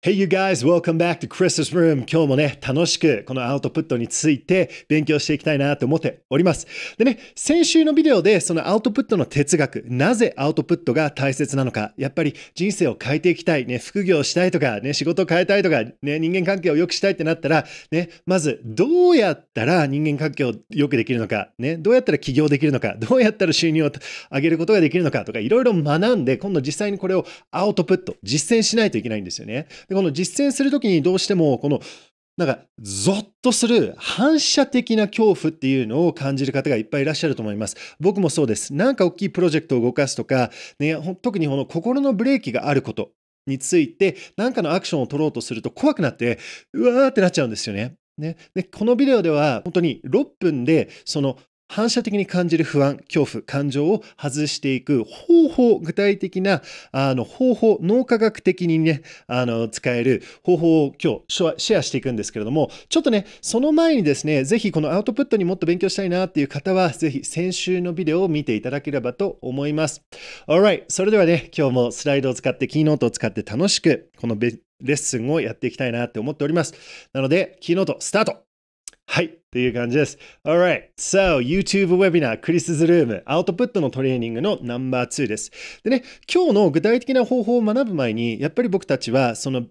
Hey you guys, welcome back to Chris's Room. 今日もね、楽しくこのアウトプットについて勉強していきたいなと思っております。でね、先週のビデオでそのアウトプットの哲学、なぜアウトプットが大切なのか、やっぱり人生を変えていきたい、ね、副業したいとか、ね、仕事を変えたいとか、ね、人間関係を良くしたいってなったら、ね、まずどうやったら人間関係を良くできるのか、ね、どうやったら起業できるのか、どうやったら収入を上げることができるのかとか、いろいろ学んで、今度実際にこれをアウトプット、実践しないといけないんですよね。で、この実践するときにどうしても、この、なんか、ゾッとする反射的な恐怖っていうのを感じる方がいっぱいいらっしゃると思います。僕もそうです。なんか大きいプロジェクトを動かすとか、ね、特にこの心のブレーキがあることについて、何かのアクションを取ろうとすると怖くなって、うわーってなっちゃうんですよね。ね、でこのビデオでは本当に6分でその反射的に感じる不安、恐怖、感情を外していく方法、具体的なあの方法、脳科学的にね、あの使える方法を今日シェアしていくんですけれども、ちょっとね、その前にですね、ぜひこのアウトプットにもっと勉強したいなっていう方は、ぜひ先週のビデオを見ていただければと思います。Alright、それではね、今日もスライドを使って、キーノートを使って楽しく、このレッスンをやっていきたいなって思っております。なので、キーノートスタートはい。という感じです。Alright. So, YouTube Webinar クリスズルームアウトプットのトレーニングのナンバー2です。でね、今日の具体的な方法を学ぶ前に、やっぱり僕たちは、その、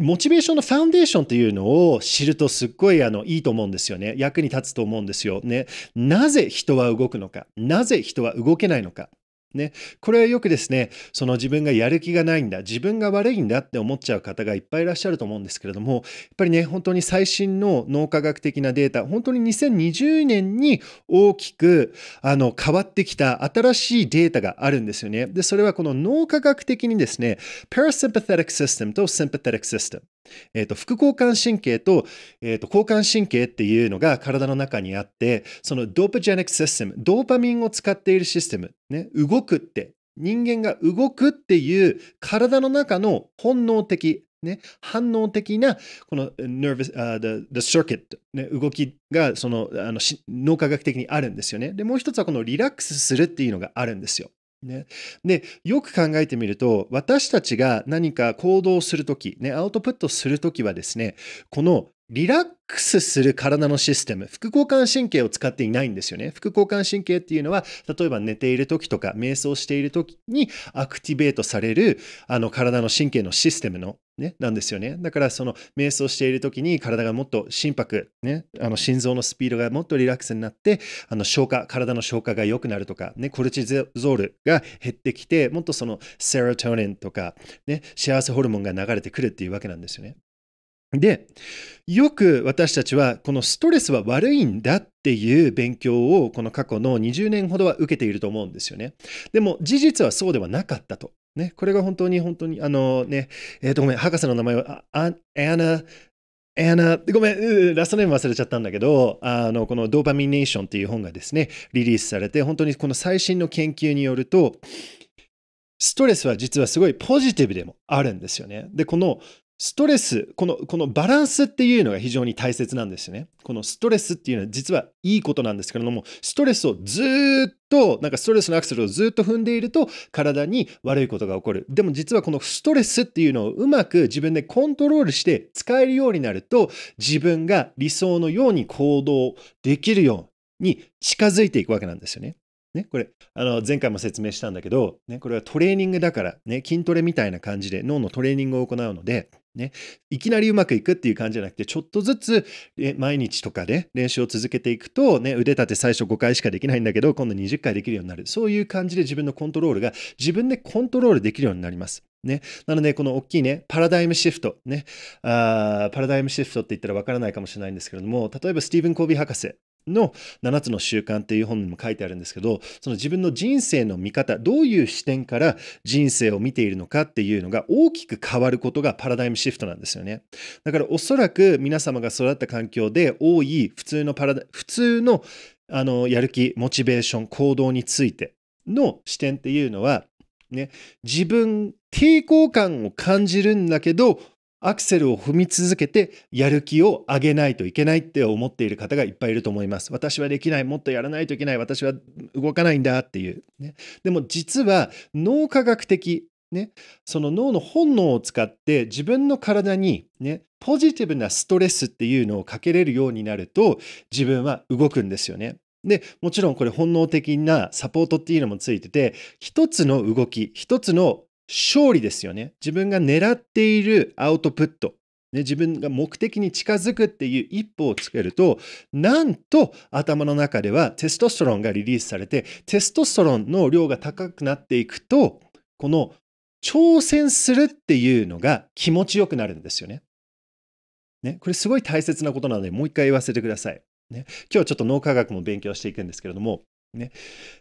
モチベーションのファウンデーションというのを知るとすっごいあのいいと思うんですよね。役に立つと思うんですよ。ね。なぜ人は動くのか。なぜ人は動けないのか。ね、これはよくですね、その自分がやる気がないんだ、自分が悪いんだって思っちゃう方がいっぱいいらっしゃると思うんですけれども、やっぱりね、本当に最新の脳科学的なデータ、本当に2020年に大きくあの変わってきた新しいデータがあるんですよね。で、それはこの脳科学的にですね、Parasympathetic System と Sympathetic System。えっ、ー、と、副交感神経と、えっ、ー、と、交感神経っていうのが体の中にあって、そのドーパジェネックシステム、ドーパミンを使っているシステム、ね、動くって、人間が動くっていう体の中の本能的、ね、反応的なこの nervous,、uh, the, the circuit、ね、動きがそのあの脳科学的にあるんですよね。で、もう一つはこのリラックスするっていうのがあるんですよ。ね、でよく考えてみると私たちが何か行動するとき、ね、アウトプットするときはですねこのリラックスする体のシステム、副交感神経を使っていないんですよね。副交感神経っていうのは、例えば寝ている時とか、瞑想している時にアクティベートされる、あの体の神経のシステムの、ね、なんですよね。だから、その瞑想している時に体がもっと心拍、ね、あの心臓のスピードがもっとリラックスになって、あの消化、体の消化が良くなるとか、ね、コルチゾールが減ってきて、もっとそのセロトニンとか、ね、幸せホルモンが流れてくるっていうわけなんですよね。で、よく私たちは、このストレスは悪いんだっていう勉強を、この過去の20年ほどは受けていると思うんですよね。でも、事実はそうではなかったと。ね、これが本当に本当に、あのね、えっ、ー、と、ごめん、博士の名前は、アナ、アナ、ごめん、ラストネーム忘れちゃったんだけど、あの、このドーパミネーションっていう本がですね、リリースされて、本当にこの最新の研究によると、ストレスは実はすごいポジティブでもあるんですよね。で、このストレスこの、このバランスっていうのが非常に大切なんですね。このストレスっていうのは実はいいことなんですけれども、ストレスをずっと、なんかストレスのアクセルをずっと踏んでいると体に悪いことが起こる。でも実はこのストレスっていうのをうまく自分でコントロールして使えるようになると、自分が理想のように行動できるように近づいていくわけなんですよね。ね、これあの前回も説明したんだけど、ね、これはトレーニングだから、ね、筋トレみたいな感じで脳のトレーニングを行うのでね、いきなりうまくいくっていう感じじゃなくて、ちょっとずつ毎日とかで、ね、練習を続けていくと、ね、腕立て最初5回しかできないんだけど、今度20回できるようになる。そういう感じで自分のコントロールが自分でコントロールできるようになります。ね、なので、この大きいね、パラダイムシフト、ね、あパラダイムシフトって言ったらわからないかもしれないんですけれども、例えばスティーブン・コービー博士の7つの習慣っていう本にも書いてあるんですけど、その自分の人生の見方、どういう視点から人生を見ているのかっていうのが大きく変わることがパラダイムシフトなんですよね。だからおそらく皆様が育った環境で多い普通のパラダ普通のあのやる気、モチベーション、行動についての視点っていうのは、ね、自分、抵抗感を感じるんだけど、アクセルを踏み続けてやる気を上げないといけないって思っている方がいっぱいいると思います。私はできない、もっとやらないといけない、私は動かないんだっていう。ね、でも実は脳科学的、ね、その脳の本能を使って自分の体に、ね、ポジティブなストレスっていうのをかけれるようになると自分は動くんですよね。で、もちろんこれ本能的なサポートっていうのもついてて、一つの動き、一つの勝利ですよね。自分が狙っているアウトプット。ね、自分が目的に近づくっていう一歩をつけると、なんと頭の中ではテストステロンがリリースされて、テストステロンの量が高くなっていくと、この挑戦するっていうのが気持ちよくなるんですよね。ね、これすごい大切なことなので、もう一回言わせてください。ね、今日ちょっと脳科学も勉強していくんですけれども、ね、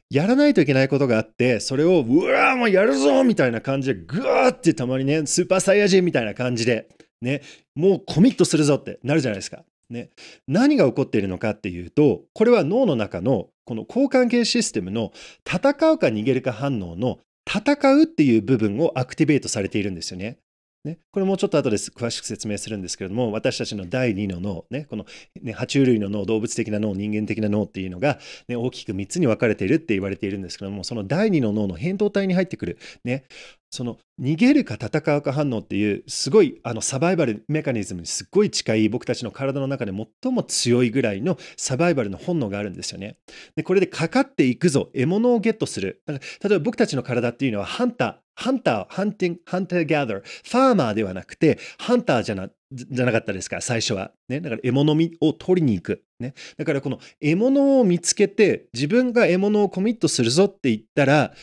やらないといけないことがあって、それを、うわーもうやるぞみたいな感じで、ぐーってたまにね、スーパーサイヤ人みたいな感じで、ね、もうコミットするぞってなるじゃないですか。ね、何が起こっているのかっていうと、これは脳の中のこの交換系システムの戦うか逃げるか反応の戦うっていう部分をアクティベートされているんですよね。ね、これもうちょっと後で詳しく説明するんですけれども私たちの第2の脳、ね、この、ね、爬虫類の脳動物的な脳人間的な脳っていうのが、ね、大きく3つに分かれているって言われているんですけどもその第2の脳の扁桃体に入ってくる、ね、その逃げるか戦うか反応っていうすごいあのサバイバルメカニズムにすっごい近い僕たちの体の中で最も強いぐらいのサバイバルの本能があるんですよね。でこれでかかっていくぞ獲物をゲットするだから例えば僕たちの体っていうのはハンターハンター、ハンティング、ハンターギャダー、ファーマーではなくて、ハンターじゃな、じゃなかったですから、最初は。ね。だから獲物を取りに行く。ね。だからこの獲物を見つけて、自分が獲物をコミットするぞって言ったら、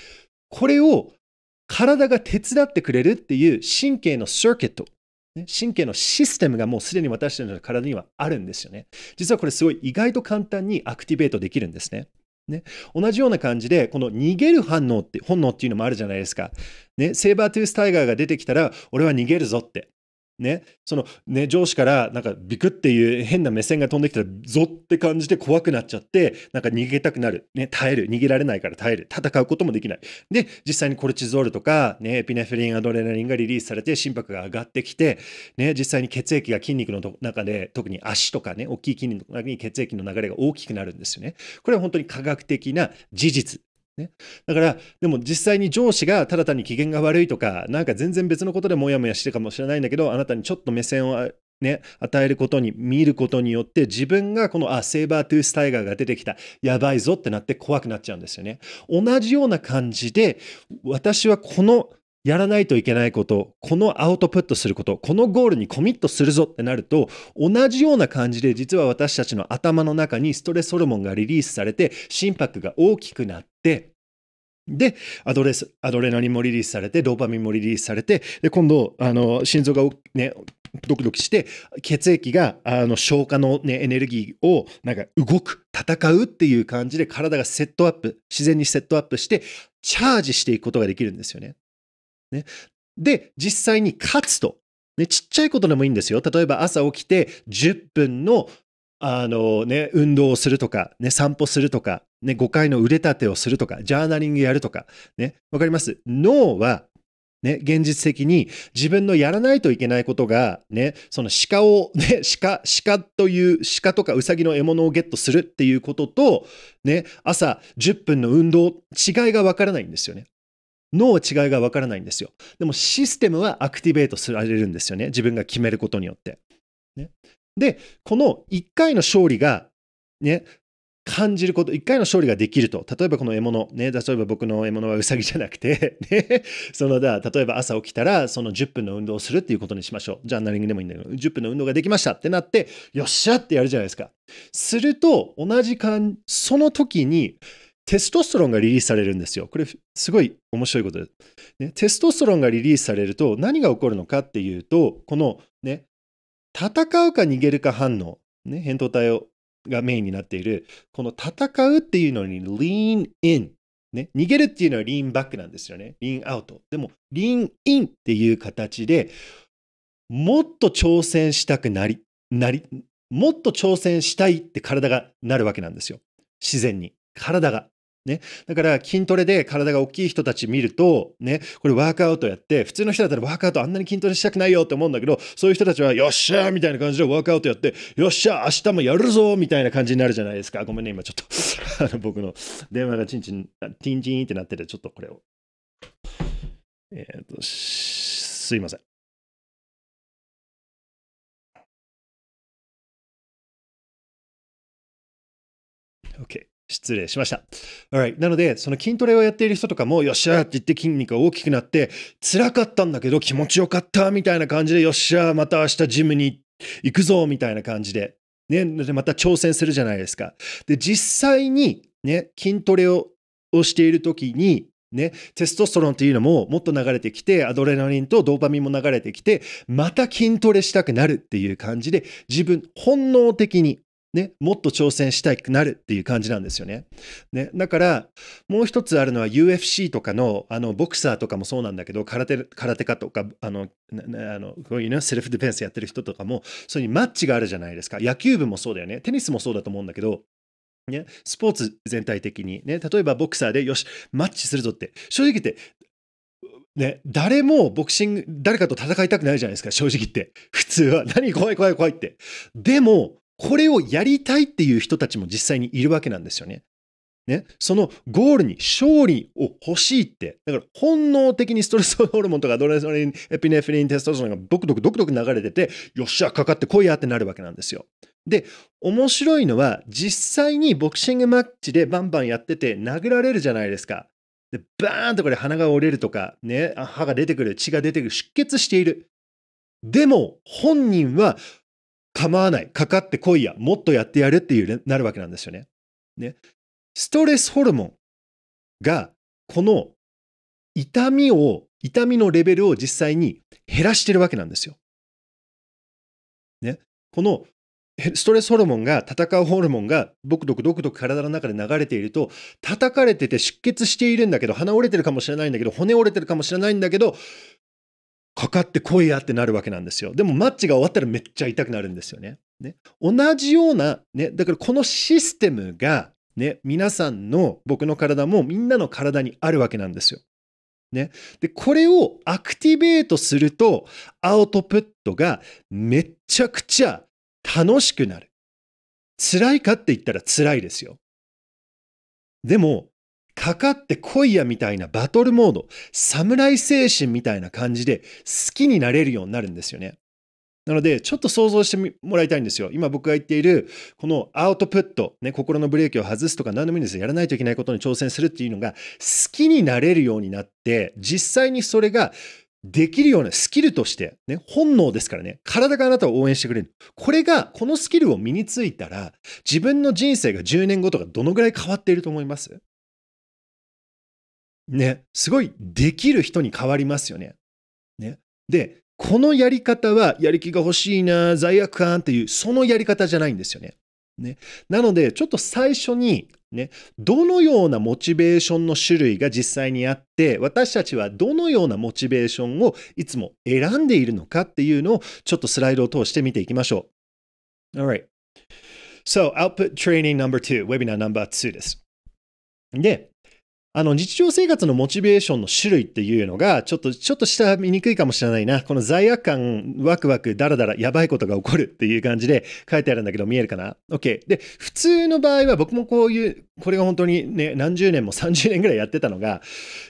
これを体が手伝ってくれるっていう神経のサーキット。神経のシステムがもうすでに私たちの体にはあるんですよね。実はこれすごい意外と簡単にアクティベートできるんですね。ね、同じような感じで、この逃げる反応って、本能っていうのもあるじゃないですか。ね、セーバートゥースタイガーが出てきたら、俺は逃げるぞって。ね、その、ね、上司からなんかビクっていう変な目線が飛んできたらゾって感じて怖くなっちゃってなんか逃げたくなる、ね、耐える逃げられないから耐える戦うこともできないで実際にコルチゾールとか、ね、エピネフェリンアドレナリンがリリースされて心拍が上がってきて、ね、実際に血液が筋肉の中で特に足とかね大きい筋肉の中に血液の流れが大きくなるんですよねこれは本当に科学的な事実ね、だから、でも実際に上司がただ単に機嫌が悪いとか、なんか全然別のことでもやもやしてるかもしれないんだけど、あなたにちょっと目線をね、与えることに、見ることによって、自分がこの、あ、セーバートゥースタイガーが出てきた、やばいぞってなって怖くなっちゃうんですよね。同じような感じで、私はこの、やらないといけないこと、このアウトプットすること、このゴールにコミットするぞってなると、同じような感じで実は私たちの頭の中にストレスホルモンがリリースされて、心拍が大きくなっ、で、アドレス、アドレナリンもリリースされて、ドーパミンもリリースされて、で、今度、あの、心臓がね、ドキドキして、血液が、あの、消化のね、エネルギーを、なんか、動く、戦うっていう感じで、体がセットアップ、自然にセットアップして、チャージしていくことができるんですよね。ね。で、実際に勝つと。ね、ちっちゃいことでもいいんですよ。例えば朝起きて10分のあのね、運動をするとか、ね、散歩するとか、ね、誤解の腕立てをするとか、ジャーナリングやるとか、ね、わかります脳は、ね、現実的に自分のやらないといけないことが、ね、その鹿を、ね、鹿、鹿という、鹿とかウサギの獲物をゲットするっていうことと、ね、朝10分の運動、違いがわからないんですよね。脳は違いがわからないんですよ。でもシステムはアクティベートされるんですよね。自分が決めることによって。ね、で、この1回の勝利が、ね、感じること、一回の勝利ができると。例えばこの獲物、ね、例えば僕の獲物はウサギじゃなくて、ね、そのだ、例えば朝起きたら、その10分の運動をするっていうことにしましょう。ジャーナリングでもいいんだけど、10分の運動ができましたってなって、よっしゃってやるじゃないですか。すると、同じ感その時に、テストストロンがリリースされるんですよ。これ、すごい面白いことです、ね。テストストロンがリリースされると、何が起こるのかっていうと、このね、戦うか逃げるか反応、ね、扁桃体をがメインになっている、この戦うっていうのに lean in。ね、逃げるっていうのは lean back なんですよね。lean out。でも lean in っていう形で、もっと挑戦したくなり、なり、もっと挑戦したいって体がなるわけなんですよ。自然に。体が。ね。だから筋トレで体が大きい人たち見ると、ね、これワークアウトやって、普通の人だったらワークアウトあんなに筋トレしたくないよって思うんだけど、そういう人たちは、よっしゃーみたいな感じでワークアウトやって、よっしゃー明日もやるぞみたいな感じになるじゃないですか。ごめんね、今ちょっと あの僕の電話がチンチン、テンチンってなってて、ちょっとこれを。えっ、ー、と、すいません。OK。失礼しました。Alright. なので、その筋トレをやっている人とかも、よっしゃーって言って筋肉が大きくなって、辛かったんだけど気持ちよかったみたいな感じで、よっしゃーまた明日ジムに行くぞみたいな感じで、ね、また挑戦するじゃないですか。で、実際にね、筋トレをしている時に、ね、テストストロンっていうのももっと流れてきて、アドレナリンとドーパミンも流れてきて、また筋トレしたくなるっていう感じで、自分、本能的にね、もっと挑戦したくなるっていう感じなんですよね。ねだから、もう一つあるのは UFC とかのあのボクサーとかもそうなんだけど、空手空手家とか、あのあのこういうね、セルフディフェンスやってる人とかも、そういうマッチがあるじゃないですか。野球部もそうだよね。テニスもそうだと思うんだけど、ね、スポーツ全体的に、ね、例えばボクサーでよし、マッチするぞって、正直言って、ね、誰もボクシング、誰かと戦いたくないじゃないですか、正直言って。普通は。何怖い怖い怖いって。でも、これをやりたいっていう人たちも実際にいるわけなんですよね。ね、そのゴールに勝利を欲しいって、だから本能的にストレスホルモンとかドレナリン、エピネフリン、テストステロンがドクドクドクドク流れてて、よっしゃ、かかってこいやってなるわけなんですよ。で、面白いのは、実際にボクシングマッチでバンバンやってて殴られるじゃないですか。で、バーンとこれ鼻が折れるとか、ね、歯が出てくる、血が出てくる、出血している。でも、本人は構わない。かかってこいや。もっとやってやるっていうなるわけなんですよね。ね。ストレスホルモンが、この痛みを、痛みのレベルを実際に減らしてるわけなんですよ。ね。このストレスホルモンが、戦うホルモンが、ドクドクドクドク体の中で流れていると、叩かれてて出血しているんだけど、鼻折れてるかもしれないんだけど、骨折れてるかもしれないんだけど、かかってこいやってなるわけなんですよ。でもマッチが終わったらめっちゃ痛くなるんですよね。ね同じような、ね、だからこのシステムが、ね、皆さんの僕の体もみんなの体にあるわけなんですよ。ね、でこれをアクティベートするとアウトプットがめっちゃくちゃ楽しくなる。辛いかって言ったら辛いですよ。でもかかってこいやみたいなバトルモード、侍精神みたいな感じで好きになれるようになるんですよね。なので、ちょっと想像してもらいたいんですよ。今僕が言っている、このアウトプット、ね、心のブレーキを外すとか何でもいいんですよ。やらないといけないことに挑戦するっていうのが、好きになれるようになって、実際にそれができるようなスキルとして、ね、本能ですからね、体があなたを応援してくれる。これが、このスキルを身についたら、自分の人生が10年後とかどのぐらい変わっていると思いますね、すごいできる人に変わりますよね。ね。で、このやり方はやる気が欲しいな、罪悪感っていう、そのやり方じゃないんですよね。ね。なので、ちょっと最初に、ね、どのようなモチベーションの種類が実際にあって、私たちはどのようなモチベーションをいつも選んでいるのかっていうのを、ちょっとスライドを通して見ていきましょう。Alright. So, output training number two, webinar number two です。で、あの、日常生活のモチベーションの種類っていうのが、ちょっと、ちょっと下見にくいかもしれないな。この罪悪感、ワクワク、ダラダラ、やばいことが起こるっていう感じで書いてあるんだけど、見えるかな ?OK。で、普通の場合は僕もこういう、これが本当にね、何十年も30年ぐらいやってたのが、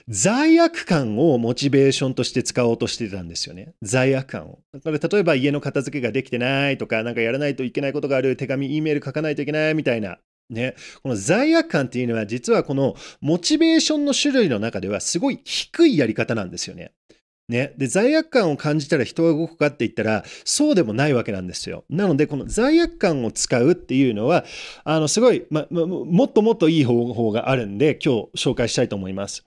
罪悪感をモチベーションとして使おうとしてたんですよね。罪悪感を。だから例えば家の片付けができてないとか、なんかやらないといけないことがある、手紙、E メール書かないといけないみたいなね、この罪悪感っていうのは実はこのモチベーションの種類の中ではすごい低いやり方なんですよね。ね。で、罪悪感を感じたら人は動くかって言ったら、そうでもないわけなんですよ。なので、この罪悪感を使うっていうのは、あの、すごい、ま、もっともっといい方法があるんで、今日紹介したいと思います。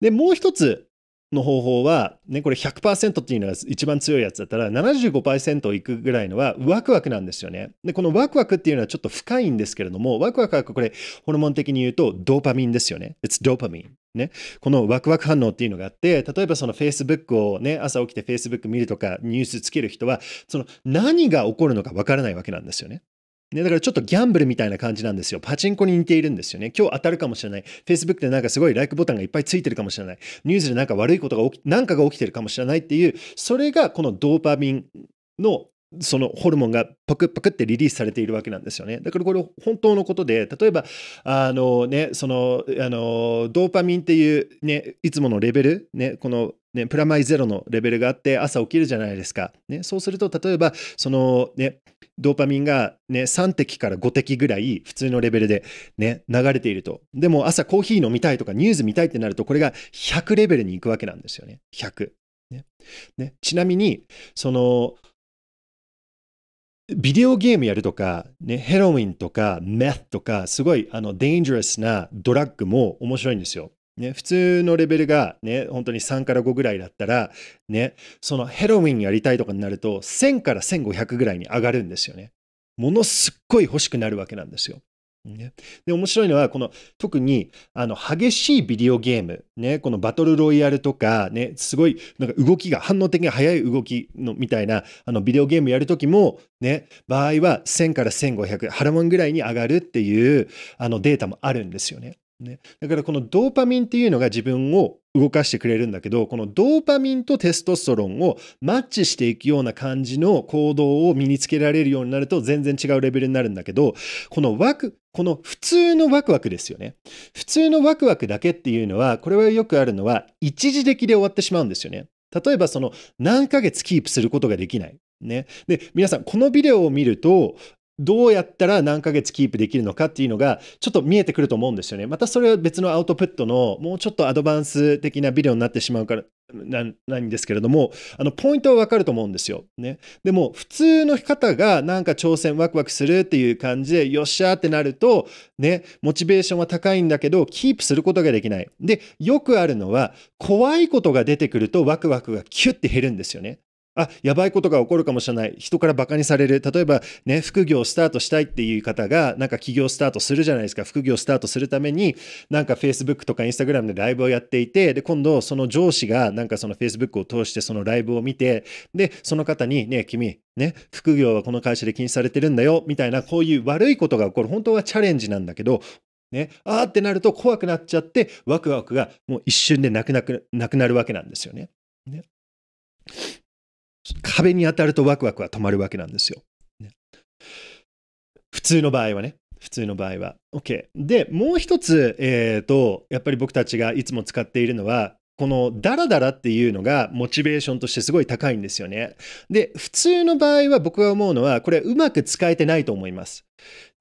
で、もう一つ、の方法は、ね、これ100%っていうのが一番強いやつだったら75%いくぐらいのはワクワクなんですよね。で、このワクワクっていうのはちょっと深いんですけれども、ワクワクはこれホルモン的に言うとドーパミンですよね。It's dopamine。ね、このワクワク反応っていうのがあって例えばその Facebook をね朝起きて Facebook 見るとかニュースつける人はその何が起こるのかわからないわけなんですよね。ね、だからちょっとギャンブルみたいな感じなんですよ。パチンコに似ているんですよね。今日当たるかもしれない。Facebook でなんかすごい like ボタンがいっぱいついてるかもしれない。ニュースでなんか悪いことが起き、なんかが起きてるかもしれないっていう、それがこのドーパミンのそのホルモンがパクパクってリリースされているわけなんですよね。だからこれ本当のことで、例えば、あのね、その、あの、ドーパミンっていうね、いつものレベル、ね、この、ね、プラマイゼロのレベルがあって朝起きるじゃないですか。ね、そうすると、例えば、そのね、ドーパミンがね、3滴から5滴ぐらい普通のレベルでね、流れていると。でも朝コーヒー飲みたいとかニュース見たいってなると、これが100レベルに行くわけなんですよね。100。ねね、ちなみに、その、ビデオゲームやるとか、ね、ヘロインとか、メッとか、すごいあの、デンジャラスなドラッグも面白いんですよ。ね、普通のレベルがね、本当に3から5ぐらいだったら、ね、そのヘロウィンやりたいとかになると、1000から1500ぐらいに上がるんですよね。ものすっごい欲しくなるわけなんですよ。ね、で面白いのはこの特にあの激しいビデオゲーム、ね、このバトルロイヤルとか、ね、すごいなんか動きが反応的に速い動きのみたいなあのビデオゲームやるときも、ね、場合は1000から1500ハラモンぐらいに上がるっていうあのデータもあるんですよね。ね、だからこのドーパミンっていうのが自分を動かしてくれるんだけどこのドーパミンとテストステロンをマッチしていくような感じの行動を身につけられるようになると全然違うレベルになるんだけどこの枠この普通のワクワクですよね普通のワクワクだけっていうのはこれはよくあるのは一時的で終わってしまうんですよね例えばその何ヶ月キープすることができないね、で皆さんこのビデオを見るとどうやったら何ヶ月キープできるのかっていうのがちょっと見えてくると思うんですよね。またそれは別のアウトプットのもうちょっとアドバンス的なビデオになってしまうからなないんですけれども、あのポイントはわかると思うんですよ。ね。でも普通の方がなんか挑戦ワクワクするっていう感じでよっしゃーってなると、ね、モチベーションは高いんだけど、キープすることができない。で、よくあるのは怖いことが出てくるとワクワクがキュッて減るんですよね。あ、やばいことが起こるかもしれない。人からバカにされる。例えばね、副業をスタートしたいっていう方が、なんか起業スタートするじゃないですか。副業スタートするために、なんか Facebook とか Instagram でライブをやっていて、で、今度その上司が、なんかその Facebook を通してそのライブを見て、で、その方に、ね、君、ね、副業はこの会社で禁止されてるんだよ、みたいな、こういう悪いことが起こる。本当はチャレンジなんだけど、ね、ああってなると怖くなっちゃって、ワクワクがもう一瞬でなくなくなくなるわけなんですよね。ね壁に当たるとワクワクは止まるわけなんですよ。普通の場合はね。普通の場合は。OK。で、もう一つ、えっ、ー、と、やっぱり僕たちがいつも使っているのは、このダラダラっていうのがモチベーションとしてすごい高いんですよね。で、普通の場合は僕が思うのは、これうまく使えてないと思います。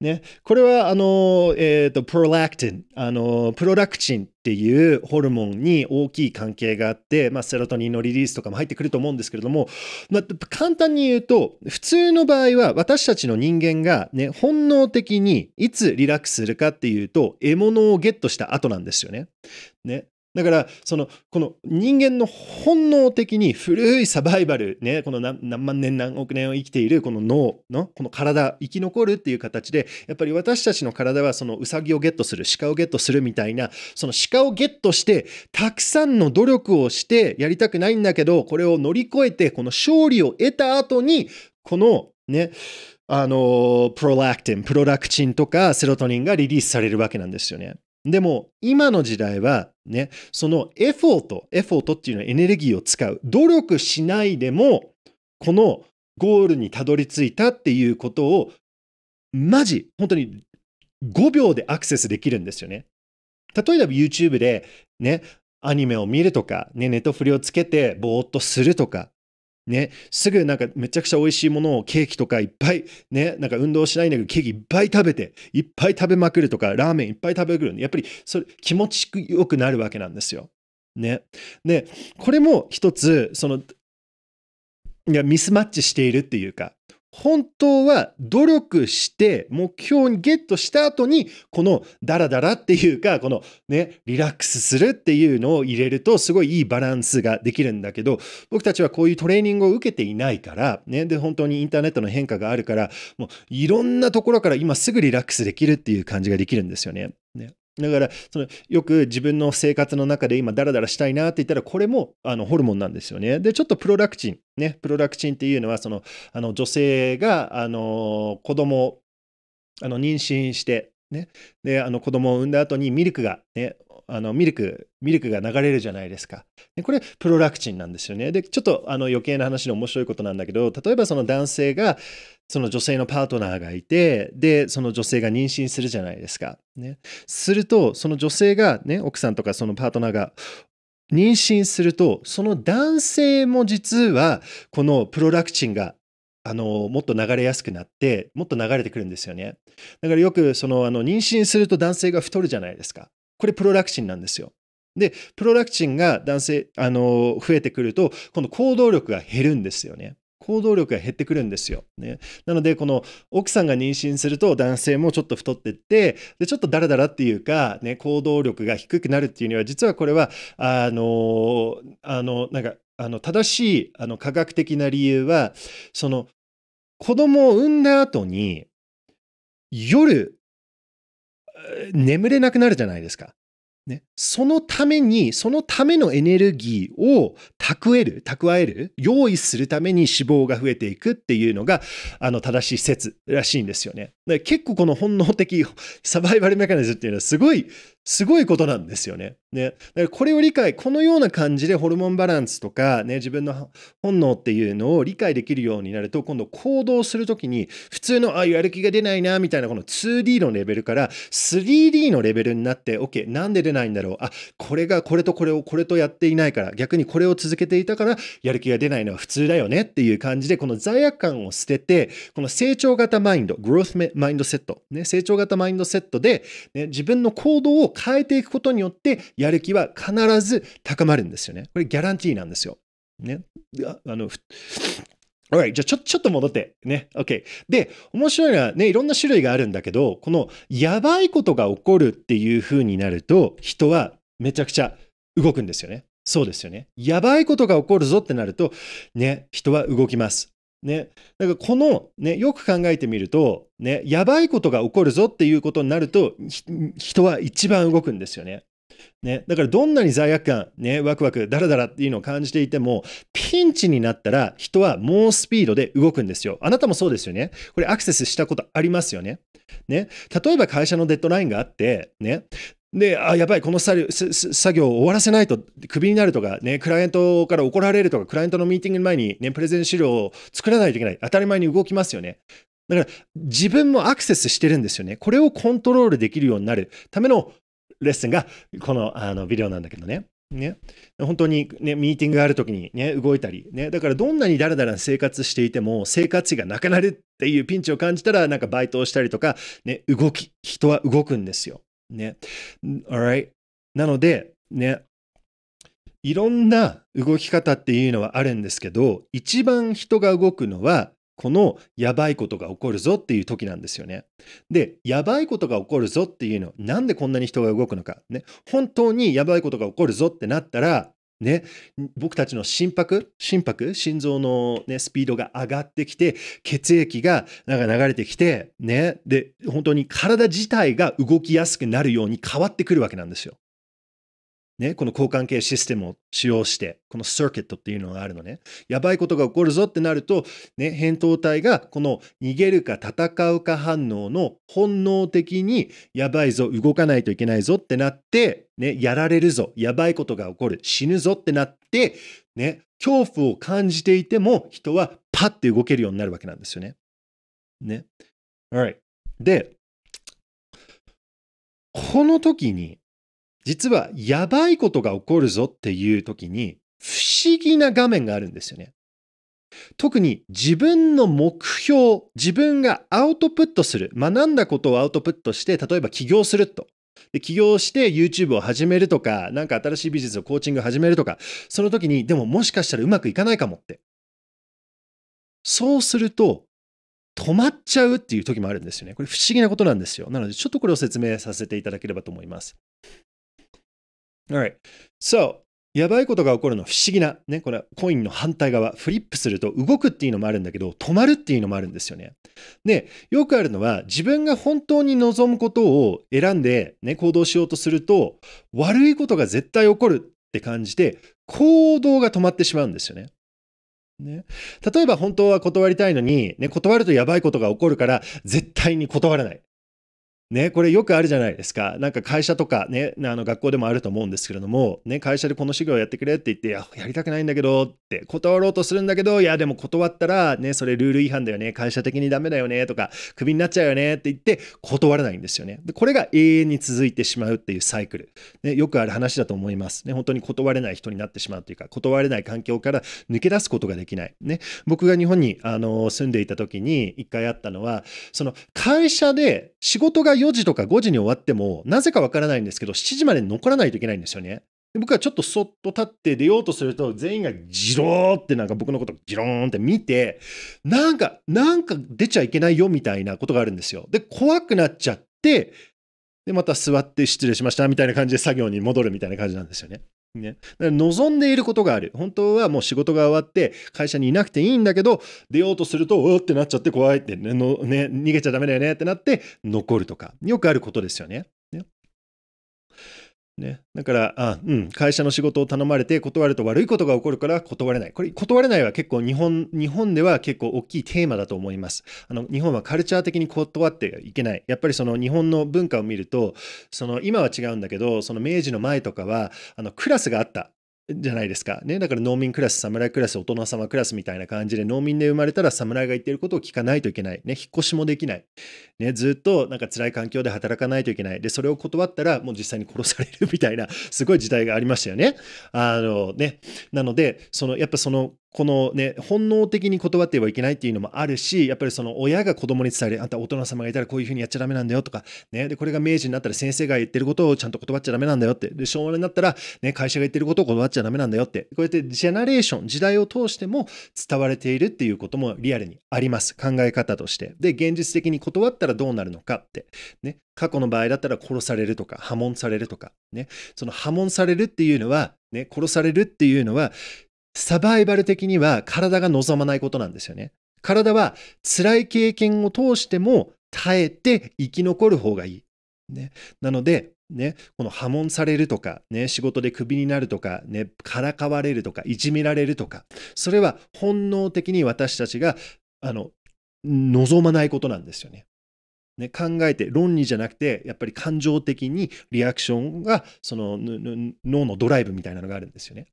ね、これはあの、えーと、プロラクテンあのプロラクチンっていうホルモンに大きい関係があって、まあ、セロトニンのリリースとかも入ってくると思うんですけれども、まあ、簡単に言うと普通の場合は私たちの人間が、ね、本能的にいつリラックスするかっていうと獲物をゲットした後なんですよね。ねだから、その、この人間の本能的に古いサバイバル、ね、この何万年何億年を生きているこの脳の、この体、生き残るっていう形で、やっぱり私たちの体はそのウサギをゲットする、鹿をゲットするみたいな、その鹿をゲットして、たくさんの努力をしてやりたくないんだけど、これを乗り越えて、この勝利を得た後に、このね、あの、プロラクティン、プロラクチンとかセロトニンがリリースされるわけなんですよね。でも今の時代はね、そのエフォート、エフォートっていうのはエネルギーを使う。努力しないでも、このゴールにたどり着いたっていうことを、マジ、本当に5秒でアクセスできるんですよね。例えば YouTube でね、アニメを見るとか、ね、ネットフリをつけてぼーっとするとか、ね、すぐなんかめちゃくちゃ美味しいものをケーキとかいっぱい、ね、なんか運動しないんだけどケーキいっぱい食べて、いっぱい食べまくるとか、ラーメンいっぱい食べまくる。やっぱりそれ気持ちよくなるわけなんですよ。ね。で、これも一つ、その、いや、ミスマッチしているっていうか、本当は努力して目標にゲットした後にこのダラダラっていうかこのねリラックスするっていうのを入れるとすごいいいバランスができるんだけど僕たちはこういうトレーニングを受けていないからねで本当にインターネットの変化があるからもういろんなところから今すぐリラックスできるっていう感じができるんですよね。だからそのよく自分の生活の中で今ダラダラしたいなって言ったらこれもあのホルモンなんですよね。でちょっとプロラクチンねプロラクチンっていうのはそのあの女性があの子供あの妊娠してね、であの子供を産んだ後にミルクが、ね、あのミルク、ミルクが流れるじゃないですか。でこれ、プロラクチンなんですよね。で、ちょっとあの余計な話で面白いことなんだけど、例えばその男性が、その女性のパートナーがいて、で、その女性が妊娠するじゃないですか。ね、すると、その女性が、ね、奥さんとかそのパートナーが、妊娠すると、その男性も実は、このプロラクチンがあのもっと流れやすくなってもっと流れてくるんですよねだからよくそのあの妊娠すると男性が太るじゃないですかこれプロラクチンなんですよ。で、プロラクチンが男性、あの、増えてくると、今度行動力が減るんですよね。行動力が減ってくるんですよ。ね、なので、この奥さんが妊娠すると男性もちょっと太ってって、でちょっとダラダラっていうか、ね、行動力が低くなるっていうには、実はこれは、あの、あの、なんか、あの正しいあの科学的な理由は、その子供を産んだ後に、夜眠れなくなるじゃないですか。ね、そのために、そのためのエネルギーを蓄える、蓄える、用意するために脂肪が増えていくっていうのが、あの、正しい説らしいんですよね。結構この本能的 サバイバルメカニズムっていうのはすごいすごいことなんですよね。ね。だからこれを理解、このような感じでホルモンバランスとか、ね、自分の本能っていうのを理解できるようになると、今度行動するときに、普通の、あ、やる気が出ないな、みたいなこの 2D のレベルから 3D のレベルになって、OK、なんで出ないんだろう。あ、これがこれとこれをこれとやっていないから、逆にこれを続けていたから、やる気が出ないのは普通だよねっていう感じで、この罪悪感を捨てて、この成長型マインド、グロースマインドセット、ね、成長型マインドセットで、ね、自分の行動を変えていくことによって、やる気は必ず高まるんですよね。これギャランティーなんですよ。ね。あの、Alright, じゃあちょちょっと戻って。ね。OK。で、面白いのはね、いろんな種類があるんだけど、このやばいことが起こるっていう風になると、人はめちゃくちゃ動くんですよね。そうですよね。やばいことが起こるぞってなると、ね、人は動きます。ね。だからこの、ね、よく考えてみると、ね、やばいことが起こるぞっていうことになると、人は一番動くんですよね。ね、だからどんなに罪悪感、ね、ワクワク、ダラダラっていうのを感じていても、ピンチになったら人は猛スピードで動くんですよ。あなたもそうですよね。これアクセスしたことありますよね。ね、例えば会社のデッドラインがあって、ね、で、あ、やばい、この作業を終わらせないと、クビになるとか、ね、クライアントから怒られるとか、クライアントのミーティングの前に、ね、プレゼン資料を作らないといけない。当たり前に動きますよね。だから、自分もアクセスしてるんですよね。これをコントロールできるようになるためのレッスンが、このあのビデオなんだけどね。ね、本当に、ね、ミーティングがあるときに、ね、動いたり、ね、だからどんなにだらだら生活していても生活費がなくなるっていうピンチを感じたらなんかバイトをしたりとか、ね、動き人は動くんですよ。ね。alright? なので、ね。いろんな動き方っていうのはあるんですけど、一番人が動くのは、このやばいことが起こるぞっていう時なんですよね。で、やばいことが起こるぞっていうの、なんでこんなに人が動くのか。ね。本当にやばいことが起こるぞってなったら、ね、僕たちの心拍、心拍、心臓の、ね、スピードが上がってきて、血液がなんか流れてきて、ね、で、本当に体自体が動きやすくなるように変わってくるわけなんですよ。ね、この交換系システムを使用して、このサーキットっていうのがあるのね。やばいことが起こるぞってなると、ね、扁桃体がこの逃げるか戦うか反応の本能的に、やばいぞ、動かないといけないぞってなって、ね、やられるぞ、やばいことが起こる、死ぬぞってなって、ね、恐怖を感じていても、人はパッて動けるようになるわけなんですよね。ね。Alright. で、この時に、実はやばいことが起こるぞっていう時に不思議な画面があるんですよね。特に自分の目標、自分がアウトプットする、学んだことをアウトプットして、例えば起業すると。で起業して YouTube を始めるとか、何か新しいビジネスをコーチング始めるとか、その時に、でももしかしたらうまくいかないかもって。そうすると、止まっちゃうっていう時もあるんですよね。これ不思議なことなんですよ。なので、ちょっとこれを説明させていただければと思います。Alright. So, やばいことが起こるの不思議な、ね、これコインの反対側、フリップすると動くっていうのもあるんだけど、止まるっていうのもあるんですよね。で、よくあるのは、自分が本当に望むことを選んで、ね、行動しようとすると、悪いことが絶対起こるって感じて、行動が止まってしまうんですよね。ね、例えば本当は断りたいのに、ね、断るとやばいことが起こるから絶対に断らない。ね、これよくあるじゃないですか。なんか会社とかね、あの学校でもあると思うんですけれども、ね、会社でこの授業やってくれって言って、いや、やりたくないんだけどって断ろうとするんだけど、いや、でも断ったら、ね、それルール違反だよね、会社的にダメだよねとか、クビになっちゃうよねって言って断らないんですよね。で、これが永遠に続いてしまうっていうサイクル。ね、よくある話だと思います。ね、本当に断れない人になってしまうというか、断れない環境から抜け出すことができない。ね、僕が日本にあの住んでいた時に一回あったのは、その会社で仕事が4時とか5時に終わっても、なぜかわからないんですけど、7時まで残らないといけないんですよね。で僕はちょっとそっと立って出ようとすると、全員がジローってなんか僕のことジローンって見て、なんか、なんか出ちゃいけないよみたいなことがあるんですよ。で、怖くなっちゃって、で、また座って失礼しましたみたいな感じで作業に戻るみたいな感じなんですよね。ね、望んでいることがある本当はもう仕事が終わって会社にいなくていいんだけど出ようとするとおってなっちゃって怖いってね、ね、逃げちゃダメだよねってなって残るとかよくあることですよねね、だからあ、うん、会社の仕事を頼まれて断ると悪いことが起こるから断れない。これ、断れないは結構日本、日本では結構大きいテーマだと思います。あの日本はカルチャー的に断ってはいけない。やっぱりその日本の文化を見ると、その今は違うんだけど、その明治の前とかは、あのクラスがあった。じゃないですか。ね。だから農民クラス、侍クラス、大人様クラスみたいな感じで、農民で生まれたら侍が言ってることを聞かないといけない。ね。引っ越しもできない。ね。ずっとなんか辛い環境で働かないといけない。で、それを断ったら、もう実際に殺されるみたいな、すごい時代がありましたよね。あのね。なので、その、やっぱそのこのね、本能的に断ってはいけないっていうのもあるし、やっぱりその親が子供に伝える、あんた大人様がいたらこういうふうにやっちゃダメなんだよとか、ね、で、これが明治になったら先生が言ってることをちゃんと断っちゃダメなんだよって、で、昭和になったらね、会社が言ってることを断っちゃダメなんだよって、こうやってジェネレーション、時代を通しても伝われているっていうこともリアルにあります。考え方として。で、現実的に断ったらどうなるのかって、ね、過去の場合だったら殺されるとか、破門されるとか、ね、その破門されるっていうのは、ね、殺されるっていうのは、サバイバル的には体が望まないことなんですよね。体は辛い経験を通しても耐えて生き残る方がいい。ね、なので、ね、この破門されるとか、ね、仕事でクビになるとか、ね、からかわれるとか、いじめられるとか、それは本能的に私たちが、あの、望まないことなんですよね。ね、考えて論理じゃなくてやっぱり感情的にリアクションがその脳のドライブみたいなのがあるんですよね。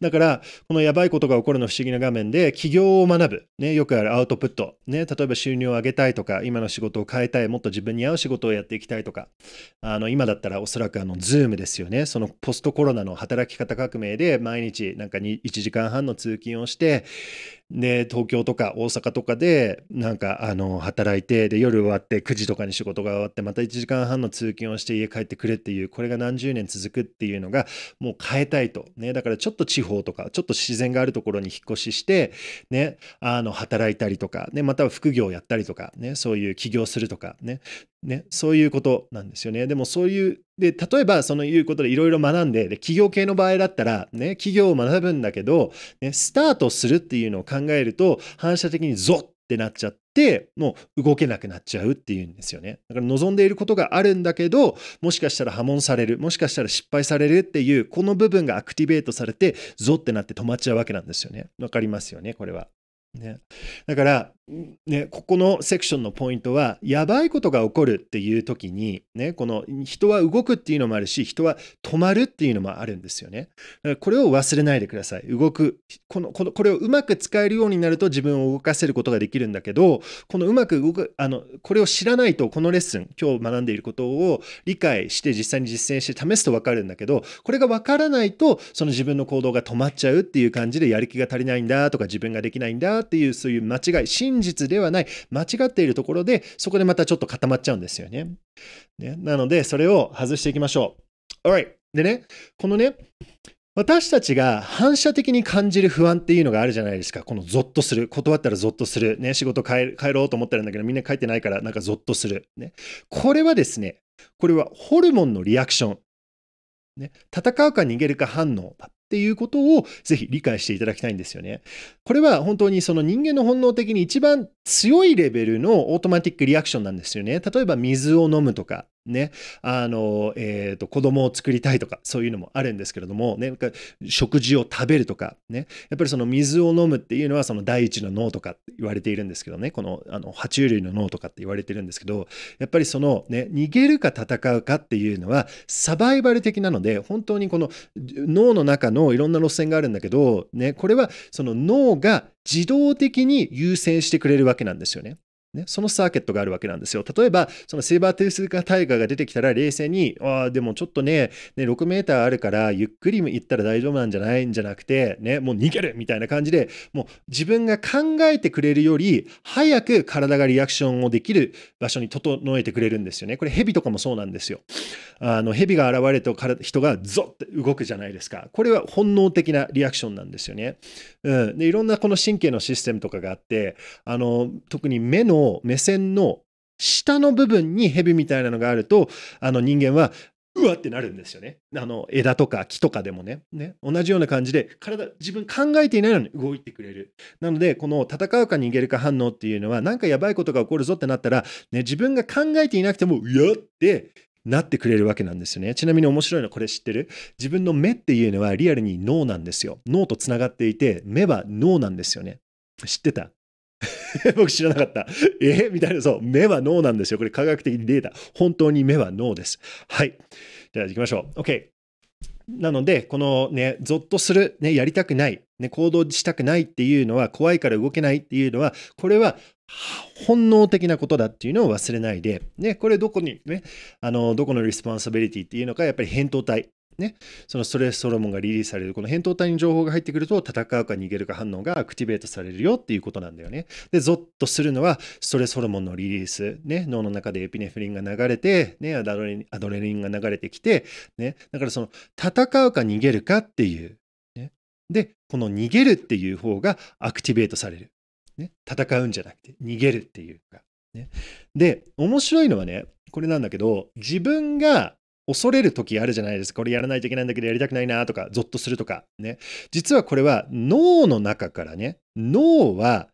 だから、このやばいことが起こるの不思議な画面で、起業を学ぶ、ね、よくあるアウトプット、ね、例えば収入を上げたいとか、今の仕事を変えたい、もっと自分に合う仕事をやっていきたいとか、あの今だったらおそらくあの Zoom ですよね、そのポストコロナの働き方革命で、毎日なんか1時間半の通勤をして、で東京とか大阪とかでなんかあの働いてで夜終わって9時とかに仕事が終わってまた1時間半の通勤をして家帰ってくれっていうこれが何十年続くっていうのがもう変えたいとねだからちょっと地方とかちょっと自然があるところに引っ越ししてねあの働いたりとかねまたは副業をやったりとかねそういう起業するとかねねそういうことなんですよねでもそういうで例えばそのいうことでいろいろ学んでで企業系の場合だったら、ね、企業を学ぶんだけど、ね、スタートするっていうのを考えると反射的にゾッってなっちゃってもう動けなくなっちゃうっていうんですよねだから望んでいることがあるんだけどもしかしたら破門されるもしかしたら失敗されるっていうこの部分がアクティベートされてゾッってなって止まっちゃうわけなんですよねわかりますよねこれはね、だから、ね、ここのセクションのポイントは、やばいことが起こるっていう時に、ね、この人は動くっていうのもあるし、人は止まるっていうのもあるんですよね。だからこれを忘れないでください。動くこのこの、これをうまく使えるようになると自分を動かせることができるんだけど、このうまく動く、あのこれを知らないと、このレッスン、今日学んでいることを理解して、実際に実践して試すと分かるんだけど、これが分からないと、その自分の行動が止まっちゃうっていう感じで、やる気が足りないんだとか、自分ができないんだっていうそういう間違い真実ではない間違っているところでそこでまたちょっと固まっちゃうんですよね。ねなのでそれを外していきましょう。Alright でねこのね私たちが反射的に感じる不安っていうのがあるじゃないですか。このゾッとする。断ったらゾッとする。ね、仕事帰ろうと思ってるんだけど、みんな帰ってないからなんかゾッとする。ね。これはですね、これはホルモンのリアクション。ね、戦うか逃げるか反応だっていうことをぜひ理解していただきたいんですよね。これは本当にその人間の本能的に一番強いレベルのオートマティックリアクションなんですよね。例えば水を飲むとか、ね、あの、えー、と、子供を作りたいとか、そういうのもあるんですけれども、ね、食事を食べるとか、ね、やっぱりその水を飲むっていうのは、その第一の脳とかって言われているんですけどね、この、あの、爬虫類の脳とかって言われてるんですけど、やっぱりその、ね、逃げるか戦うかっていうのは、サバイバル的なので、本当にこの脳の中のいろんな路線があるんだけど、ね、これはその脳が自動的に優先してくれるわけなんですよね。ね、そのサーケットがあるわけなんですよ。例えば、そのセーバートゥースタイガーが出てきたら冷静に、ああ、でもちょっとね、ね、6メーターあるからゆっくり行ったら大丈夫なんじゃないんじゃなくて、ね、もう逃げるみたいな感じで、もう自分が考えてくれるより、早く体がリアクションをできる場所に整えてくれるんですよね。これヘビとかもそうなんですよ。あの、ヘビが現れて、人がゾッて動くじゃないですか。これは本能的なリアクションなんですよね。うん。で、いろんなこの神経のシステムとかがあって、あの、特に目の目線の下の部分に蛇みたいなのがあると、あの人間は、うわってなるんですよね。あの枝とか木とかでもねね。同じような感じで、体、自分考えていないのに動いてくれる。なので、この戦うか逃げるか反応っていうのは、なんかやばいことが起こるぞってなったら、ね、自分が考えていなくても、うやってなってくれるわけなんですよね。ちなみに面白いのはこれ知ってる自分の目っていうのはリアルに脳なんですよ。脳とつながっていて、目は脳なんですよね。知ってた 僕知らなかった。えみたいな、そう、目は脳なんですよ。これ科学的データ。本当に目は脳です。はい。じゃあ行きましょう。OK。なので、このね、ゾッとする、ね、やりたくない、ね、行動したくないっていうのは、怖いから動けないっていうのは、これは本能的なことだっていうのを忘れないで、ね、これどこにね、あの、どこのリスポンサビリティっていうのか、やっぱり扁桃体、ね、そのストレスホルモンがリリースされるこの扁桃体に情報が入ってくると戦うか逃げるか反応がアクティベートされるよっていうことなんだよね。でゾッとするのはストレスホルモンのリリース、ね、脳の中でエピネフリンが流れて、ね、アドレアドレリンが流れてきて、ね、だからその戦うか逃げるかっていう、ね、でこの逃げるっていう方がアクティベートされる、ね、戦うんじゃなくて逃げるっていうか、ね、で面白いのはねこれなんだけど自分が恐れる時あるじゃないですか。これやらないといけないんだけどやりたくないなとか、ゾッとするとかね。実はこれは脳の中からね、脳は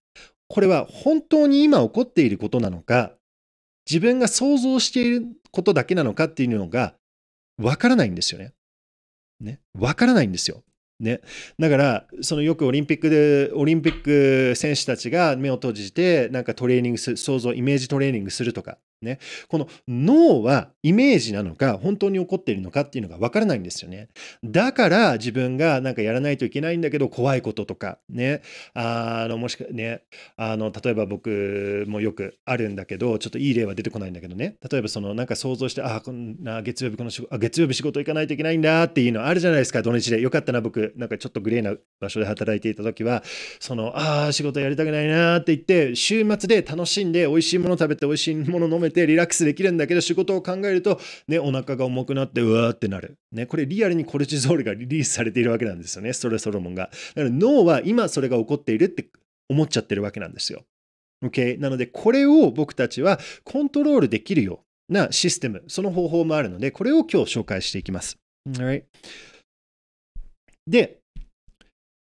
これは本当に今起こっていることなのか、自分が想像していることだけなのかっていうのがわからないんですよね。ね。わからないんですよ。ね、だからそのよくオリンピックでオリンピック選手たちが目を閉じてなんかトレーニングする想像イメージトレーニングするとかね、この脳はイメージなのか本当に起こっているのかっていうのが分からないんですよねだから自分がなんかやらないといけないんだけど怖いこととかねあのもしくはねあの例えば僕もよくあるんだけどちょっといい例は出てこないんだけどね例えばそのなんか想像してあこんな月曜日この仕事月曜日仕事行かないといけないんだっていうのあるじゃないですか土日でよかったな僕なんかちょっとグレーな場所で働いていた時はそのああ仕事やりたくないなって言って週末で楽しんで美味しいもの食べて美味しいもの飲めめてリラックスできるんだけど仕事を考えるとねお腹が重くなってうわーってなるねこれリアルにコルチゾールがリリースされているわけなんですよねストレスホルモンがだから脳は今それが起こっているって思っちゃってるわけなんですよ OK なのでこれを僕たちはコントロールできるようなシステムその方法もあるのでこれを今日紹介していきます、right、で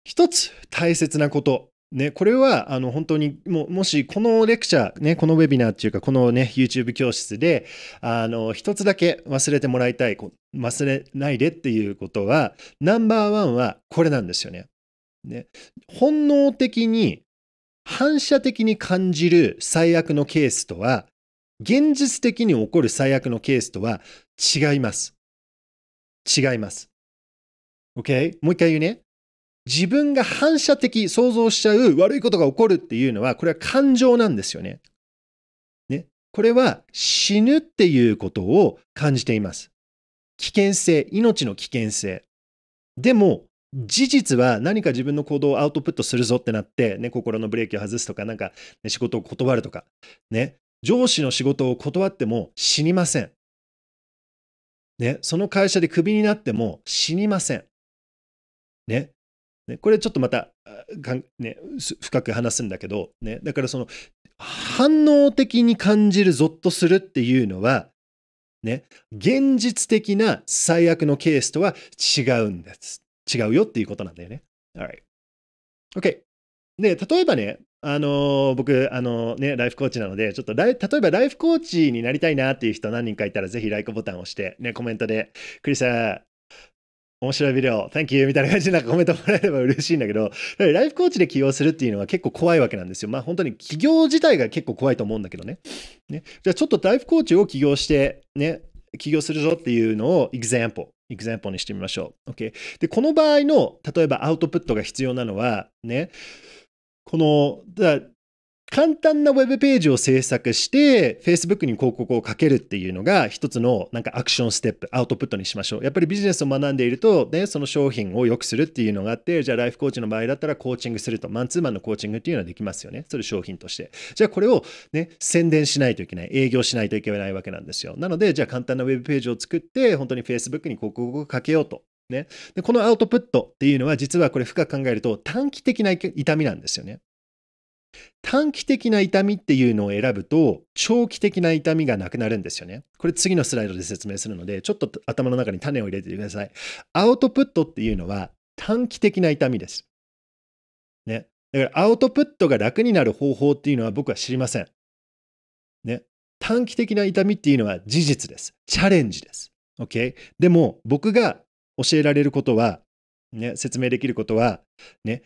一つ大切なことね、これはあの本当にももしこのレクチャー、ね、このウェビナーっていうかこの、ね、YouTube 教室であの一つだけ忘れてもらいたい忘れないでっていうことはナンバーワンはこれなんですよね。ね本能的に反射的に感じる最悪のケースとは現実的に起こる最悪のケースとは違います。違います。OK? もう一回言うね。自分が反射的、想像しちゃう悪いことが起こるっていうのは、これは感情なんですよね。ね。これは死ぬっていうことを感じています。危険性、命の危険性。でも、事実は何か自分の行動をアウトプットするぞってなって、ね、心のブレーキを外すとか、なんか、ね、仕事を断るとか、ね、上司の仕事を断っても死にません。ね、その会社でクビになっても死にません。ね、ね、これちょっとまた、ね、深く話すんだけど、ね、だからその反応的に感じるゾッとするっていうのは、ね、現実的な最悪のケースとは違うんです。違うよっていうことなんだよね。Alright. OK。で、例えばね、あのー、僕、あのー、ね、ライフコーチなので、ちょっと例えばライフコーチになりたいなっていう人何人かいたら、ぜひライクボタンを押して、ね、コメントで、クリスさん、面白いビデオ、Thank you! みたいな感じでなんかコメントもらえれば嬉しいんだけど、ライフコーチで起用するっていうのは結構怖いわけなんですよ。まあ本当に起業自体が結構怖いと思うんだけどね。ねじゃあちょっとライフコーチを起業して、ね、起業するぞっていうのを example、example にしてみましょう。OK。で、この場合の、例えばアウトプットが必要なのは、ね、この、だ簡単なウェブページを制作して、Facebook に広告をかけるっていうのが一つのなんかアクションステップ、アウトプットにしましょう。やっぱりビジネスを学んでいると、ね、その商品を良くするっていうのがあって、じゃあライフコーチの場合だったらコーチングすると、マンツーマンのコーチングっていうのはできますよね。それ商品として。じゃあこれをね、宣伝しないといけない、営業しないといけないわけなんですよ。なので、じゃあ簡単なウェブページを作って、本当に Facebook に広告をかけようとね。で、このアウトプットっていうのは実はこれ深く考えると短期的な痛みなんですよね。短期的な痛みっていうのを選ぶと、長期的な痛みがなくなるんですよね。これ次のスライドで説明するので、ちょっと頭の中に種を入れてください。アウトプットっていうのは短期的な痛みです。ね。だからアウトプットが楽になる方法っていうのは僕は知りません。ね。短期的な痛みっていうのは事実です。チャレンジです。OK? でも僕が教えられることは、ね、説明できることは、ね、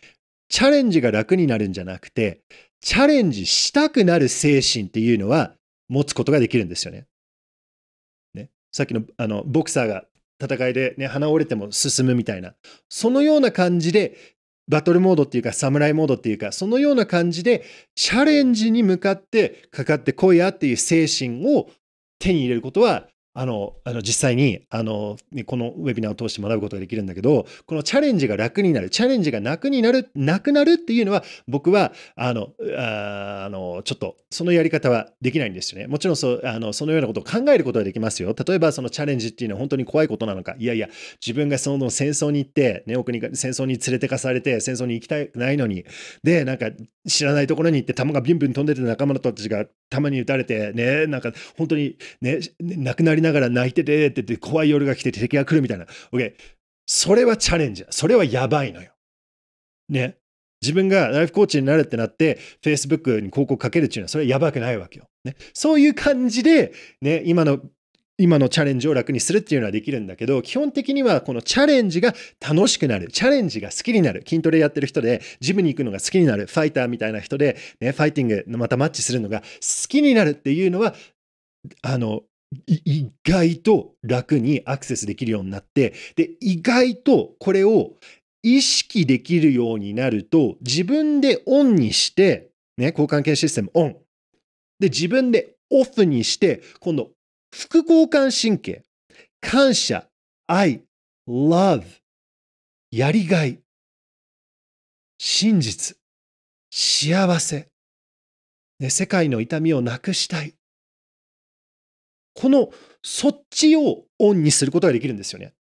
チャレンジが楽になるんじゃなくて、チャレンジしたくなる精神っていうのは持つことができるんですよね。ねさっきのあのボクサーが戦いで、ね、鼻折れても進むみたいな、そのような感じで、バトルモードっていうか、侍モードっていうか、そのような感じで、チャレンジに向かってかかってこいやっていう精神を手に入れることは、あの、あの実際に、あの、このウェビナーを通して学ぶことができるんだけど、このチャレンジが楽になる、チャレンジが楽になる、なくなるっていうのは、僕は、あの、あの、ちょっと、そのやり方はできないんですよね。もちろんそう、あの、そのようなことを考えることはできますよ。例えば、そのチャレンジっていうのは本当に怖いことなのか。いやいや、自分がその戦争に行って、ね、国が戦争に連れてかされて、戦争に行きたくないのに、で、なんか、知らないところに行って、弾がビュンビュン飛んでて仲間たちがたまに撃たれて、ね、なんか、本当に、ね、亡くなりなながら泣いててって言って怖い夜が来て敵が来るみたいな。OK。それはチャレンジだ。それはやばいのよ。ね。自分がライフコーチになるってなって、Facebook に広告かけるっていうのは、それはやばくないわけよ。ね、そういう感じで、ね、今の、今のチャレンジを楽にするっていうのはできるんだけど、基本的にはこのチャレンジが楽しくなる。チャレンジが好きになる。筋トレやってる人で、ジムに行くのが好きになる。ファイターみたいな人で、ね、ファイティング、またマッチするのが好きになるっていうのは、あの、意外と楽にアクセスできるようになって、で、意外とこれを意識できるようになると、自分でオンにして、ね、交換系システムオン。で、自分でオフにして、今度、副交換神経、感謝、愛、love、やりがい、真実、幸せ、ね、世界の痛みをなくしたい、このそっちをオンにすることができるんですよね。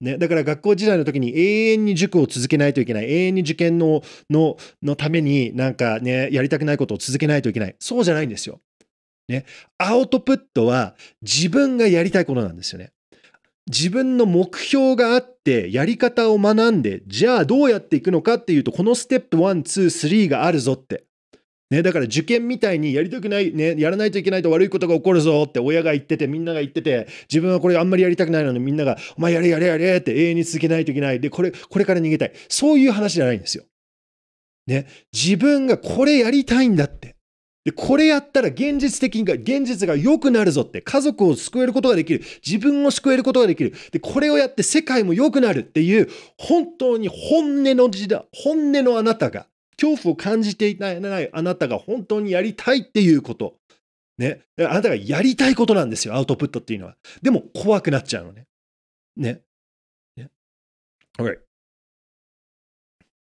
ね、だから学校時代の時に永遠に塾を続けないといけない永遠に受験のののためになんかねやりたくないことを続けないといけないそうじゃないんですよ。ね、アウトプットは自分がやりたいことなんですよね。自分の目標があってやり方を学んでじゃあどうやっていくのかっていうとこのステップ123があるぞってね、だから受験みたいにやりたくない、ね、やらないといけないと悪いことが起こるぞって親が言ってて、みんなが言ってて、自分はこれあんまりやりたくないのにみんなが、お前やれやれやれって永遠に続けないといけない。で、これ、これから逃げたい。そういう話じゃないんですよ。ね、自分がこれやりたいんだって。で、これやったら現実的にが、現実が良くなるぞって、家族を救えることができる。自分を救えることができる。で、これをやって世界も良くなるっていう、本当に本音の時代、本音のあなたが、恐怖を感じていないあなたが本当にやりたいっていうこと。ね。あなたがやりたいことなんですよ、アウトプットっていうのは。でも怖くなっちゃうのね。ね。ね okay.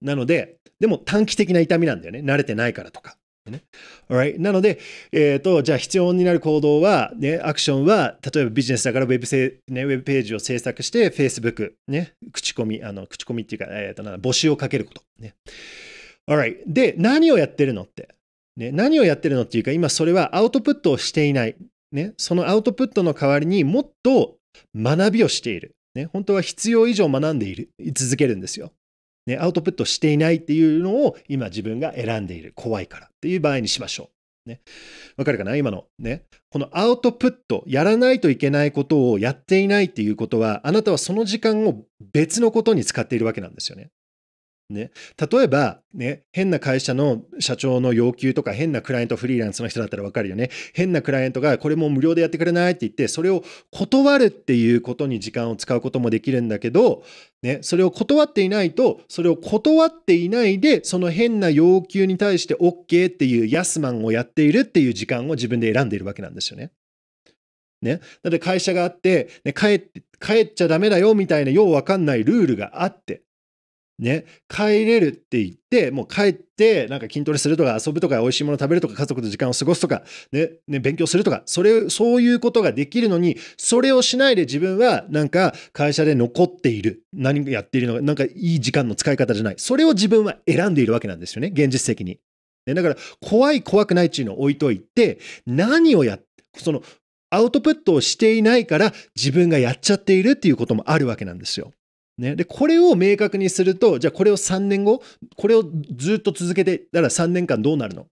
なので、でも短期的な痛みなんだよね。慣れてないからとか。ね right、なので、えーと、じゃあ必要になる行動は、ね、アクションは、例えばビジネスだからウェブせ、ね、ウェブページを制作して、Facebook、ね、口コミ、あの口コミっていうか、えーと、な募集をかけること、ね。Alright. で、何をやってるのって。ね、何をやってるのっていうか、今それはアウトプットをしていない。ね、そのアウトプットの代わりにもっと学びをしている。ね、本当は必要以上学んでいる続けるんですよ、ね。アウトプットしていないっていうのを今自分が選んでいる。怖いからっていう場合にしましょう。ね、わかるかな今のね。このアウトプット、やらないといけないことをやっていないっていうことは、あなたはその時間を別のことに使っているわけなんですよね。ね、例えば、ね、変な会社の社長の要求とか変なクライアントフリーランスの人だったら分かるよね変なクライアントがこれも無料でやってくれないって言ってそれを断るっていうことに時間を使うこともできるんだけど、ね、それを断っていないとそれを断っていないでその変な要求に対して OK っていうヤスマンをやっているっていう時間を自分で選んでいるわけなんですよね。ね、だって会社があって、ね、帰って帰っちゃダメだよみたいなよう分かんないルールがあってね、帰れるって言って、もう帰って、なんか筋トレするとか遊ぶとか美味しいもの食べるとか家族と時間を過ごすとか、ね、ね勉強するとか、それ、そういうことができるのに、それをしないで自分はなんか会社で残っている。何やっているのか、なんかいい時間の使い方じゃない。それを自分は選んでいるわけなんですよね、現実的に。ね、だから、怖い怖くないっていうのを置いといて、何をやって、その、アウトプットをしていないから自分がやっちゃっているっていうこともあるわけなんですよ。ね、でこれを明確にするとじゃあこれを3年後これをずっと続けてだから3年間どうなるの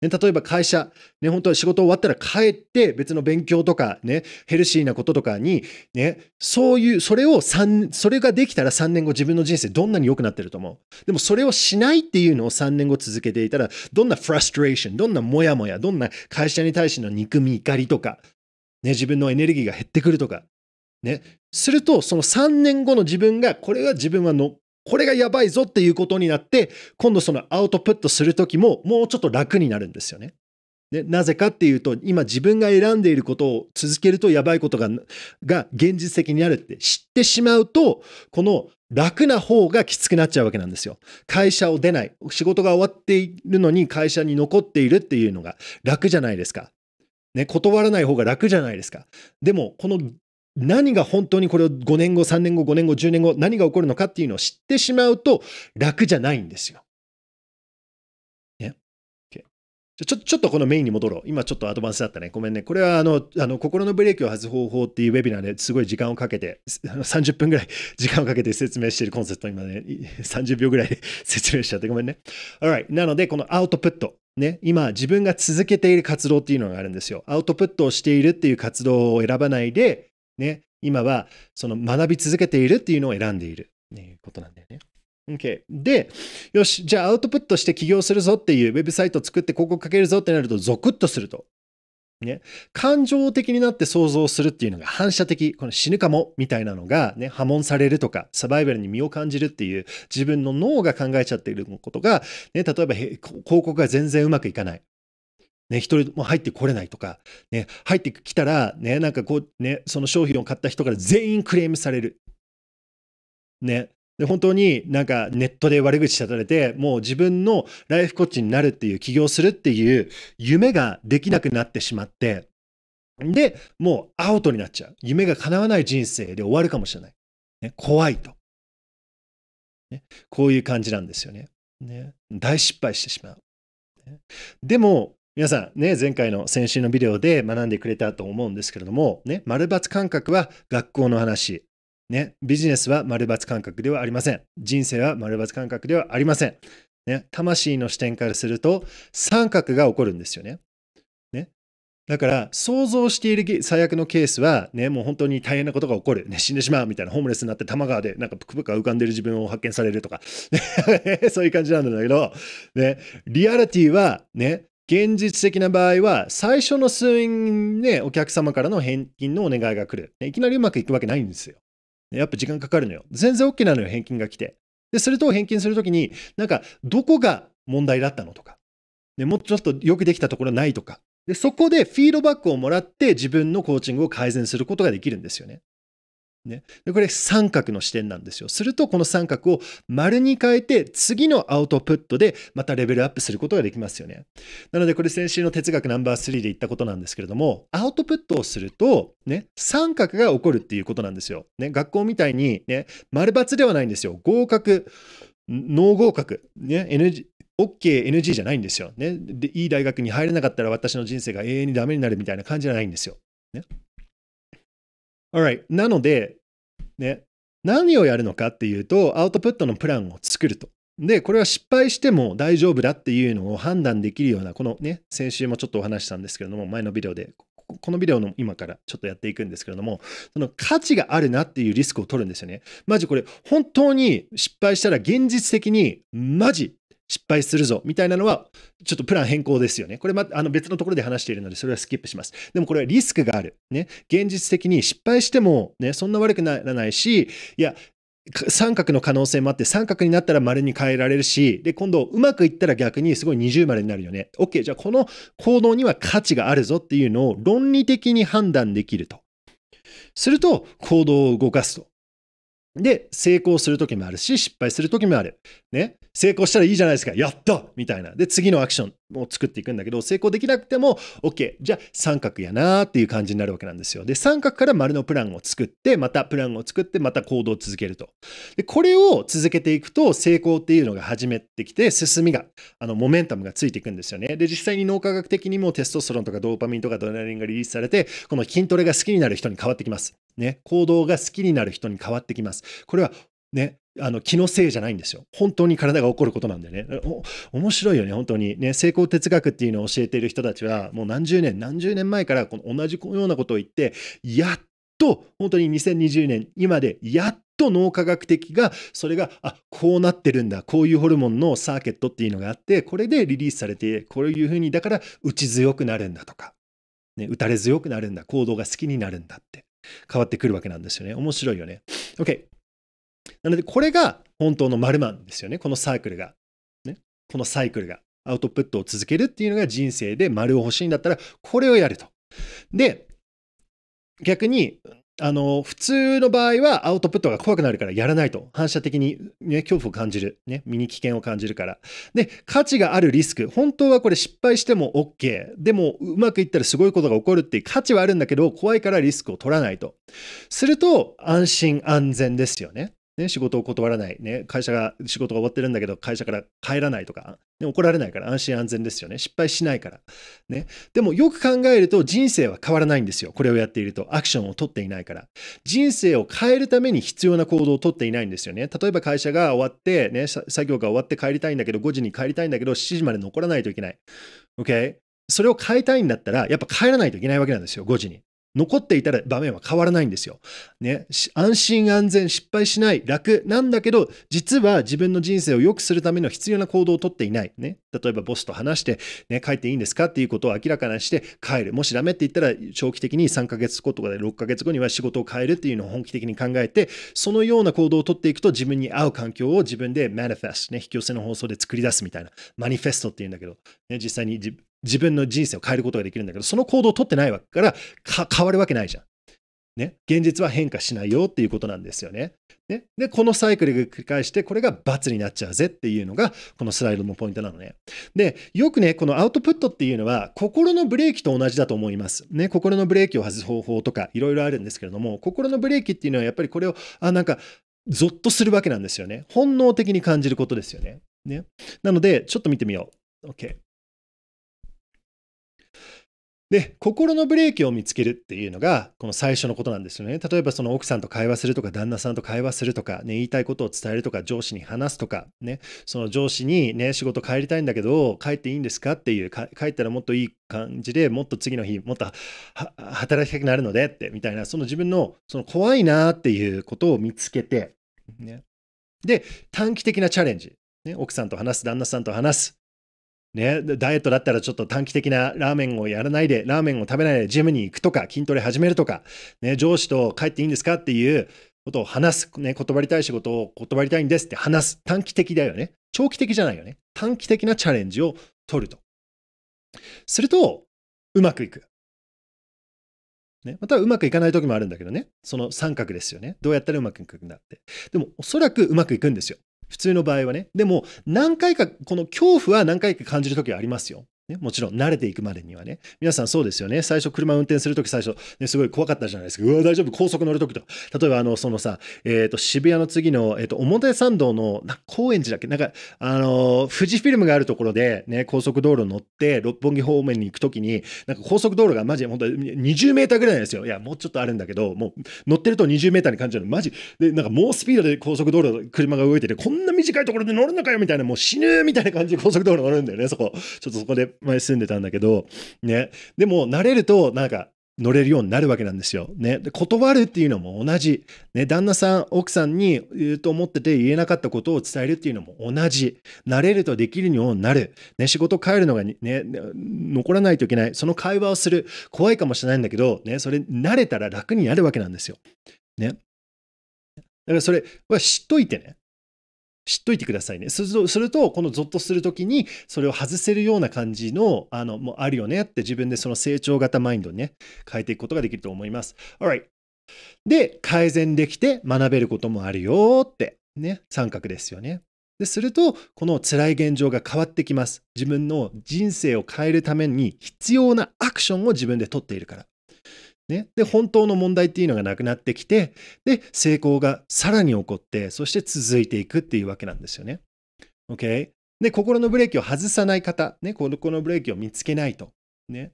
ね、例えば会社、ね、本当は仕事終わったら帰って別の勉強とか、ね、ヘルシーなこととかに、ね、そういう、それを3、それができたら3年後自分の人生どんなに良くなってると思う。でもそれをしないっていうのを3年後続けていたら、どんなフラストレーション、どんなモヤモヤ、どんな会社に対しての憎み、怒りとか、ね、自分のエネルギーが減ってくるとか、ね。すると、その3年後の自分が、これは自分はの、これがやばいぞっていうことになって、今度そのアウトプットするときも、もうちょっと楽になるんですよね。ね、なぜかっていうと、今自分が選んでいることを続けるとやばいことが、が現実的にあるって知ってしまうと、この楽な方がきつくなっちゃうわけなんですよ。会社を出ない。仕事が終わっているのに会社に残っているっていうのが楽じゃないですか。ね、断らない方が楽じゃないですか。でも、この何が本当にこれを5年後、3年後、5年後、10年後、何が起こるのかっていうのを知ってしまうと楽じゃないんですよ。ね。o k ちょちょっとこのメインに戻ろう。今ちょっとアドバンスだったね。ごめんね。これはあの、あの心のブレーキを外す方法っていうウェビナーですごい時間をかけて、30分ぐらい 時間をかけて説明してるコンセプト今ね、30 秒ぐらいで 説明しちゃってごめんね。Alright。なので、このアウトプットね、今自分が続けている活動っていうのがあるんですよ。アウトプットをしているっていう活動を選ばないで、ね、今はその学び続けているっていうのを選んでいるっていうことなんだよね。Okay、で、よし、じゃあアウトプットして起業するぞっていうウェブサイト作って広告かけるぞってなるとゾクッとすると。ね、感情的になって想像するっていうのが反射的、この死ぬかもみたいなのが、ね、破門されるとか、サバイバルに身を感じるっていう自分の脳が考えちゃっていることが、ね、例えば広告が全然うまくいかない。ね、一人も入ってこれないとか、ね、入ってきたら、ね、なんかこう、ね、その商品を買った人から全員クレームされる。ね。で、本当になんかネットで悪口たたれて、もう自分のライフコーチになるっていう、起業するっていう夢ができなくなってしまって、で、もうアウトになっちゃう。夢が叶わない人生で終わるかもしれない。ね、怖いと、ね。こういう感じなんですよね。ね、大失敗してしまう。でも皆さんね、前回の先週のビデオで学んでくれたと思うんですけれども、ね、丸抜感覚は学校の話。ね、ビジネスは丸抜感覚ではありません。人生は丸抜感覚ではありません。ね、魂の視点からすると三角が起こるんですよね。ねだから想像している最悪のケースは、ね、もう本当に大変なことが起こる、ね、死んでしまうみたいなホームレスになって多摩川でなんかぷくぷく浮かんでる自分を発見されるとか、ね そういう感じなんだけど、ね、リアリティは、ね、現実的な場合は、最初の数円でお客様からの返金のお願いが来る。いきなりうまくいくわけないんですよ。やっぱ時間かかるのよ。全然 OK なのよ、返金が来て。で、すると返金するときに、なんか、どこが問題だったのとか、ね、もうちょっとよくできたところないとか、で、そこでフィードバックをもらって自分のコーチングを改善することができるんですよね。ね、でこれ三角の視点なんですよ。するとこの三角を丸に変えて次のアウトプットでまたレベルアップすることができますよね。なのでこれ先週の哲学ナンバー3で言ったことなんですけれどもアウトプットをすると、ね、三角が起こるっていうことなんですよ。ね、学校みたいに、ね、丸×ではないんですよ。合格、ー合格、ね、NG OKNG、じゃないんですよ、ねで。いい大学に入れなかったら私の人生が永遠にダメになるみたいな感じじゃないんですよ。ね、Alright. なので、ね、何をやるのかっていうと、アウトプットのプランを作ると。で、これは失敗しても大丈夫だっていうのを判断できるような、このね、先週もちょっとお話したんですけれども、前のビデオで、このビデオの今からちょっとやっていくんですけれども、その価値があるなっていうリスクを取るんですよね。マジこれ、本当に失敗したら現実的に、マジ失敗するぞみたいなのは、ちょっとプラン変更ですよね。これ、ま、あの別のところで話しているので、それはスキップします。でもこれはリスクがある。ね、現実的に失敗しても、ね、そんな悪くならないし、いや、三角の可能性もあって三角になったら丸に変えられるしで今度うまくいったら逆にすごい二重丸になるよね OK じゃあこの行動には価値があるぞっていうのを論理的に判断できるとすると行動を動かすとで、成功する時もあるし、失敗する時もある。ね。成功したらいいじゃないですか。やったみたいな。で、次のアクション。を作っていくんだけど、成功できなくても、OK、じゃあ三角やなーっていう感じになるわけなんですよ。で、三角から丸のプランを作って、またプランを作って、また行動を続けると。で、これを続けていくと、成功っていうのが始めてきて、進みが、あの、モメンタムがついていくんですよね。で、実際に脳科学的にもテストストロンとかドーパミンとかドナリンがリリースされて、この筋トレが好きになる人に変わってきます。ね、行動が好きになる人に変わってきます。これはね、あの気のせいじゃないんですよ。本当に体が起こることなんでね。面白いよね、本当に。ね、成功哲学っていうのを教えている人たちは、もう何十年、何十年前からこの同じようなことを言って、やっと、本当に2020年、今でやっと、脳科学的がそれがあこうなってるんだこういうホルモンのサーケットっていうのがあってこれでリリースされてこういうふうにだから打ち強くなるんだとか、ね、打たれ強くなるんだ行動が好きになるんだって変わってくるわけなんですよね面白いよね OK なので、これが本当の丸マンですよね。このサークルが。ね、このサイクルが。アウトプットを続けるっていうのが人生で丸を欲しいんだったら、これをやると。で、逆に、あの、普通の場合はアウトプットが怖くなるからやらないと。反射的に、ね、恐怖を感じる。ね、身に危険を感じるから。で、価値があるリスク。本当はこれ失敗しても OK。でも、うまくいったらすごいことが起こるっていう価値はあるんだけど、怖いからリスクを取らないと。すると、安心安全ですよね。ね、仕事を断らない、ね、会社が仕事が終わってるんだけど会社から帰らないとか、ね、怒られないから安心安全ですよね失敗しないから、ね、でもよく考えると人生は変わらないんですよこれをやっているとアクションを取っていないから人生を変えるために必要な行動を取っていないんですよね例えば会社が終わって、ね、作業が終わって帰りたいんだけど5時に帰りたいんだけど7時まで残らないといけない OK それを変えたいんだったらやっぱ帰らないといけないわけなんですよ5時に残っていたら場面は変わらないんですよ。ね。安心安全、失敗しない、楽なんだけど、実は自分の人生を良くするための必要な行動をとっていない。ね。例えばボスと話して、ね、帰っていいんですかっていうことを明らかにして帰る。もしダメって言ったら、長期的に3ヶ月後とかで6ヶ月後には仕事を変えるっていうのを本気的に考えて、そのような行動をとっていくと自分に合う環境を自分でマニフェスト、ね、引き寄せの放送で作り出すみたいな、マニフェストっていうんだけど、ね、実際に自分の人生を変えることができるんだけど、その行動を取ってないわけからか変わるわけないじゃん。ね、現実は変化しないよっていうことなんですよね。ねで、このサイクルが繰り返して、これが罰になっちゃうぜっていうのが、このスライドのポイントなのね。で、よくね、このアウトプットっていうのは、心のブレーキと同じだと思います。ね、心のブレーキを外す方法とか、いろいろあるんですけれども、心のブレーキっていうのは、やっぱりこれを、あ、なんか、ゾッとするわけなんですよね。本能的に感じることですよね。ねなので、ちょっと見てみよう。OK。で、心のブレーキを見つけるっていうのが、この最初のことなんですよね。例えば、その奥さんと会話するとか、旦那さんと会話するとか、ね、言いたいことを伝えるとか、上司に話すとか、ね、その上司にね、仕事帰りたいんだけど、帰っていいんですかっていう、帰ったらもっといい感じで、もっと次の日、もっと働きたくなるのでって、みたいな、その自分の、その怖いなっていうことを見つけて、ね。で、短期的なチャレンジ。ね、奥さんと話す、旦那さんと話す、ね、ダイエットだったらちょっと短期的なラーメンをやらないで、ラーメンを食べないでジムに行くとか、筋トレ始めるとか、ね、上司と帰っていいんですかっていうことを話す、ね、断りたい仕事を断りたいんですって話す。短期的だよね。長期的じゃないよね。短期的なチャレンジを取ると。すると、うまくいく。ね、またうまくいかない時もあるんだけどね。その三角ですよね。どうやったらうまくいくんだって。でも、おそらくうまくいくんですよ。普通の場合はね。でも、何回か、この恐怖は何回か感じる時はありますよ。ね、もちろん慣れていくまでにはね。皆さんそうですよね。最初車運転するとき最初、ね、すごい怖かったじゃないですか。うわ、大丈夫、高速乗るときと。例えば、あの、そのさ、えっ、ー、と、渋谷の次の、えっ、ー、と、表参道の、な、高円寺だっけなんか、あのー、富士フィルムがあるところで、ね、高速道路乗って、六本木方面に行くときに、なんか高速道路がマジ、本当に20メーターぐらいなんですよ。いや、もうちょっとあるんだけど、もう乗ってると20メーターに感じるの。マジ、で、なんか猛スピードで高速道路、車が動いてて、こんな短いところで乗るのかよみたいな、もう死ぬみたいな感じで高速道路乗るんだよね、そこ。ちょっとそこで前住んでたんだけど、ね。でも、慣れると、なんか、乗れるようになるわけなんですよ。ね。で断るっていうのも同じ。ね。旦那さん、奥さんに言うと思ってて言えなかったことを伝えるっていうのも同じ。慣れるとできるようになる。ね。仕事帰るのがね、残らないといけない。その会話をする。怖いかもしれないんだけど、ね。それ慣れたら楽になるわけなんですよ。ね。だからそれは知っといてね。知っといてくださいね。すると、するとこのゾッとするときに、それを外せるような感じの、あの、もあるよねって自分でその成長型マインドにね、変えていくことができると思います。Alright。で、改善できて学べることもあるよって、ね、三角ですよね。ですると、この辛い現状が変わってきます。自分の人生を変えるために必要なアクションを自分で取っているから。ね、で本当の問題っていうのがなくなってきてで成功がさらに起こってそして続いていくっていうわけなんですよね。OK? で心のブレーキを外さない方、ね、このブレーキを見つけないと。ね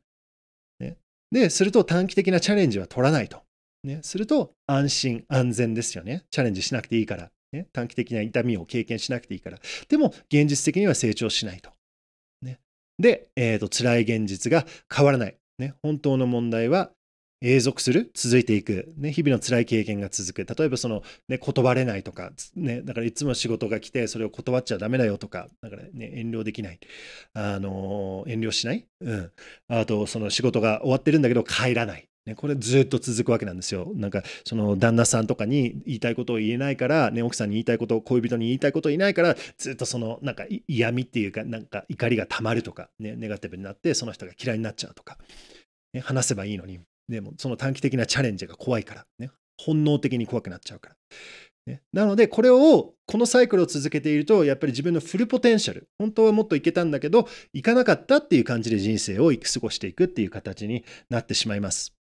ね、ですると短期的なチャレンジは取らないと。ね、すると安心安全ですよね。チャレンジしなくていいから。ね、短期的な痛みを経験しなくていいから。でも現実的には成長しないと。ね、で、えーと、と辛い現実が変わらない。ね、本当の問題は永続する続いていく、ね、日々の辛い経験が続く例えばその、ね、断れないとか、ね、だからいつも仕事が来てそれを断っちゃダメだよとかだから、ね、遠慮できないあの遠慮しない、うん、あとその仕事が終わってるんだけど帰らないね、これずっと続くわけなんですよ。なんかその旦那さんとかに言いたいことを言えないから、ね、奥さんに言いたいことを恋人に言いたいことを言えないからずっとそのなんか嫌味っていうかなんか怒りがたまるとか、ね、ネガティブになってその人が嫌いになっちゃうとか、ね、話せばいいのにでもその短期的なチャレンジが怖いから、ね、本能的に怖くなっちゃうから。ね、なので、これを、このサイクルを続けていると、やっぱり自分のフルポテンシャル、本当はもっといけたんだけど、いかなかったっていう感じで人生を過ごしていくっていう形になってしまいます。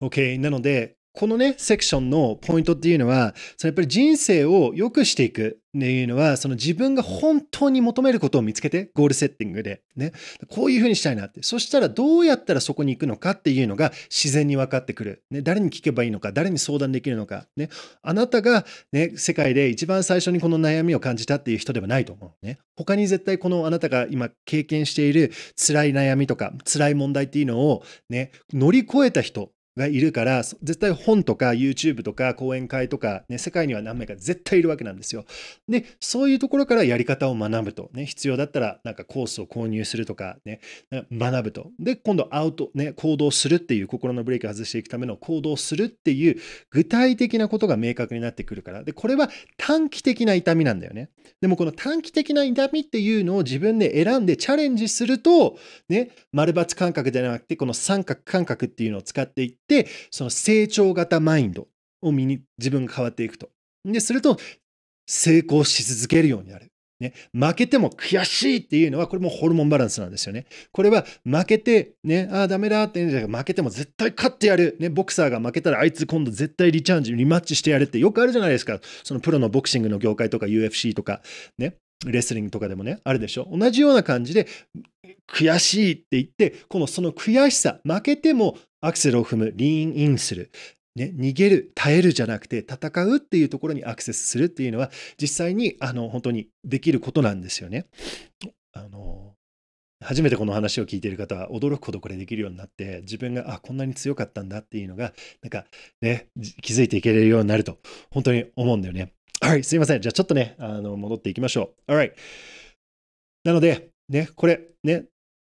OK、なので、このね、セクションのポイントっていうのは、そのやっぱり人生を良くしていくっていうのは、その自分が本当に求めることを見つけて、ゴールセッティングで、ね、こういうふうにしたいなって、そしたらどうやったらそこに行くのかっていうのが自然に分かってくる。ね、誰に聞けばいいのか、誰に相談できるのか、ね、あなたが、ね、世界で一番最初にこの悩みを感じたっていう人ではないと思う。ね、他に絶対このあなたが今経験している辛い悩みとか、辛い問題っていうのを、ね、乗り越えた人がいるから、絶対本とか YouTube とか講演会とか、ね、世界には何名か絶対いるわけなんですよ。で、そういうところからやり方を学ぶと。ね、必要だったら、なんかコースを購入するとか、ね、学ぶと。で、今度アウト、ね、行動するっていう、心のブレーキを外していくための行動するっていう具体的なことが明確になってくるから。で、これは短期的な痛みなんだよね。でもこの短期的な痛みっていうのを自分で選んでチャレンジすると、ね、丸抜感覚じゃなくて、この三角感覚っていうのを使っていって、、その成長型マインドを身に、自分が変わっていくと。で、すると、成功し続けるようになる。ね、負けても悔しいっていうのは、これもホルモンバランスなんですよね。これは負けて、ね、ああ、ダメだって言うんじゃなくて、負けても絶対勝ってやる。ね、ボクサーが負けたら、あいつ今度絶対リチャージ、リマッチしてやるってよくあるじゃないですか。そのプロのボクシングの業界とか UFC とか、ね、レスリングとかでもね、あるでしょ。同じような感じで、悔しいって言って、このその悔しさ、負けてもアクセルを踏む、リーンインする、ね、逃げる、耐えるじゃなくて戦うっていうところにアクセスするっていうのは実際にあの本当にできることなんですよね。あの初めてこの話を聞いている方は驚くほどこれできるようになって自分があこんなに強かったんだっていうのがなんかね気づいていけれるようになると本当に思うんだよね。a い、すいませんじゃあちょっとねあの戻っていきましょう。なのでねこれね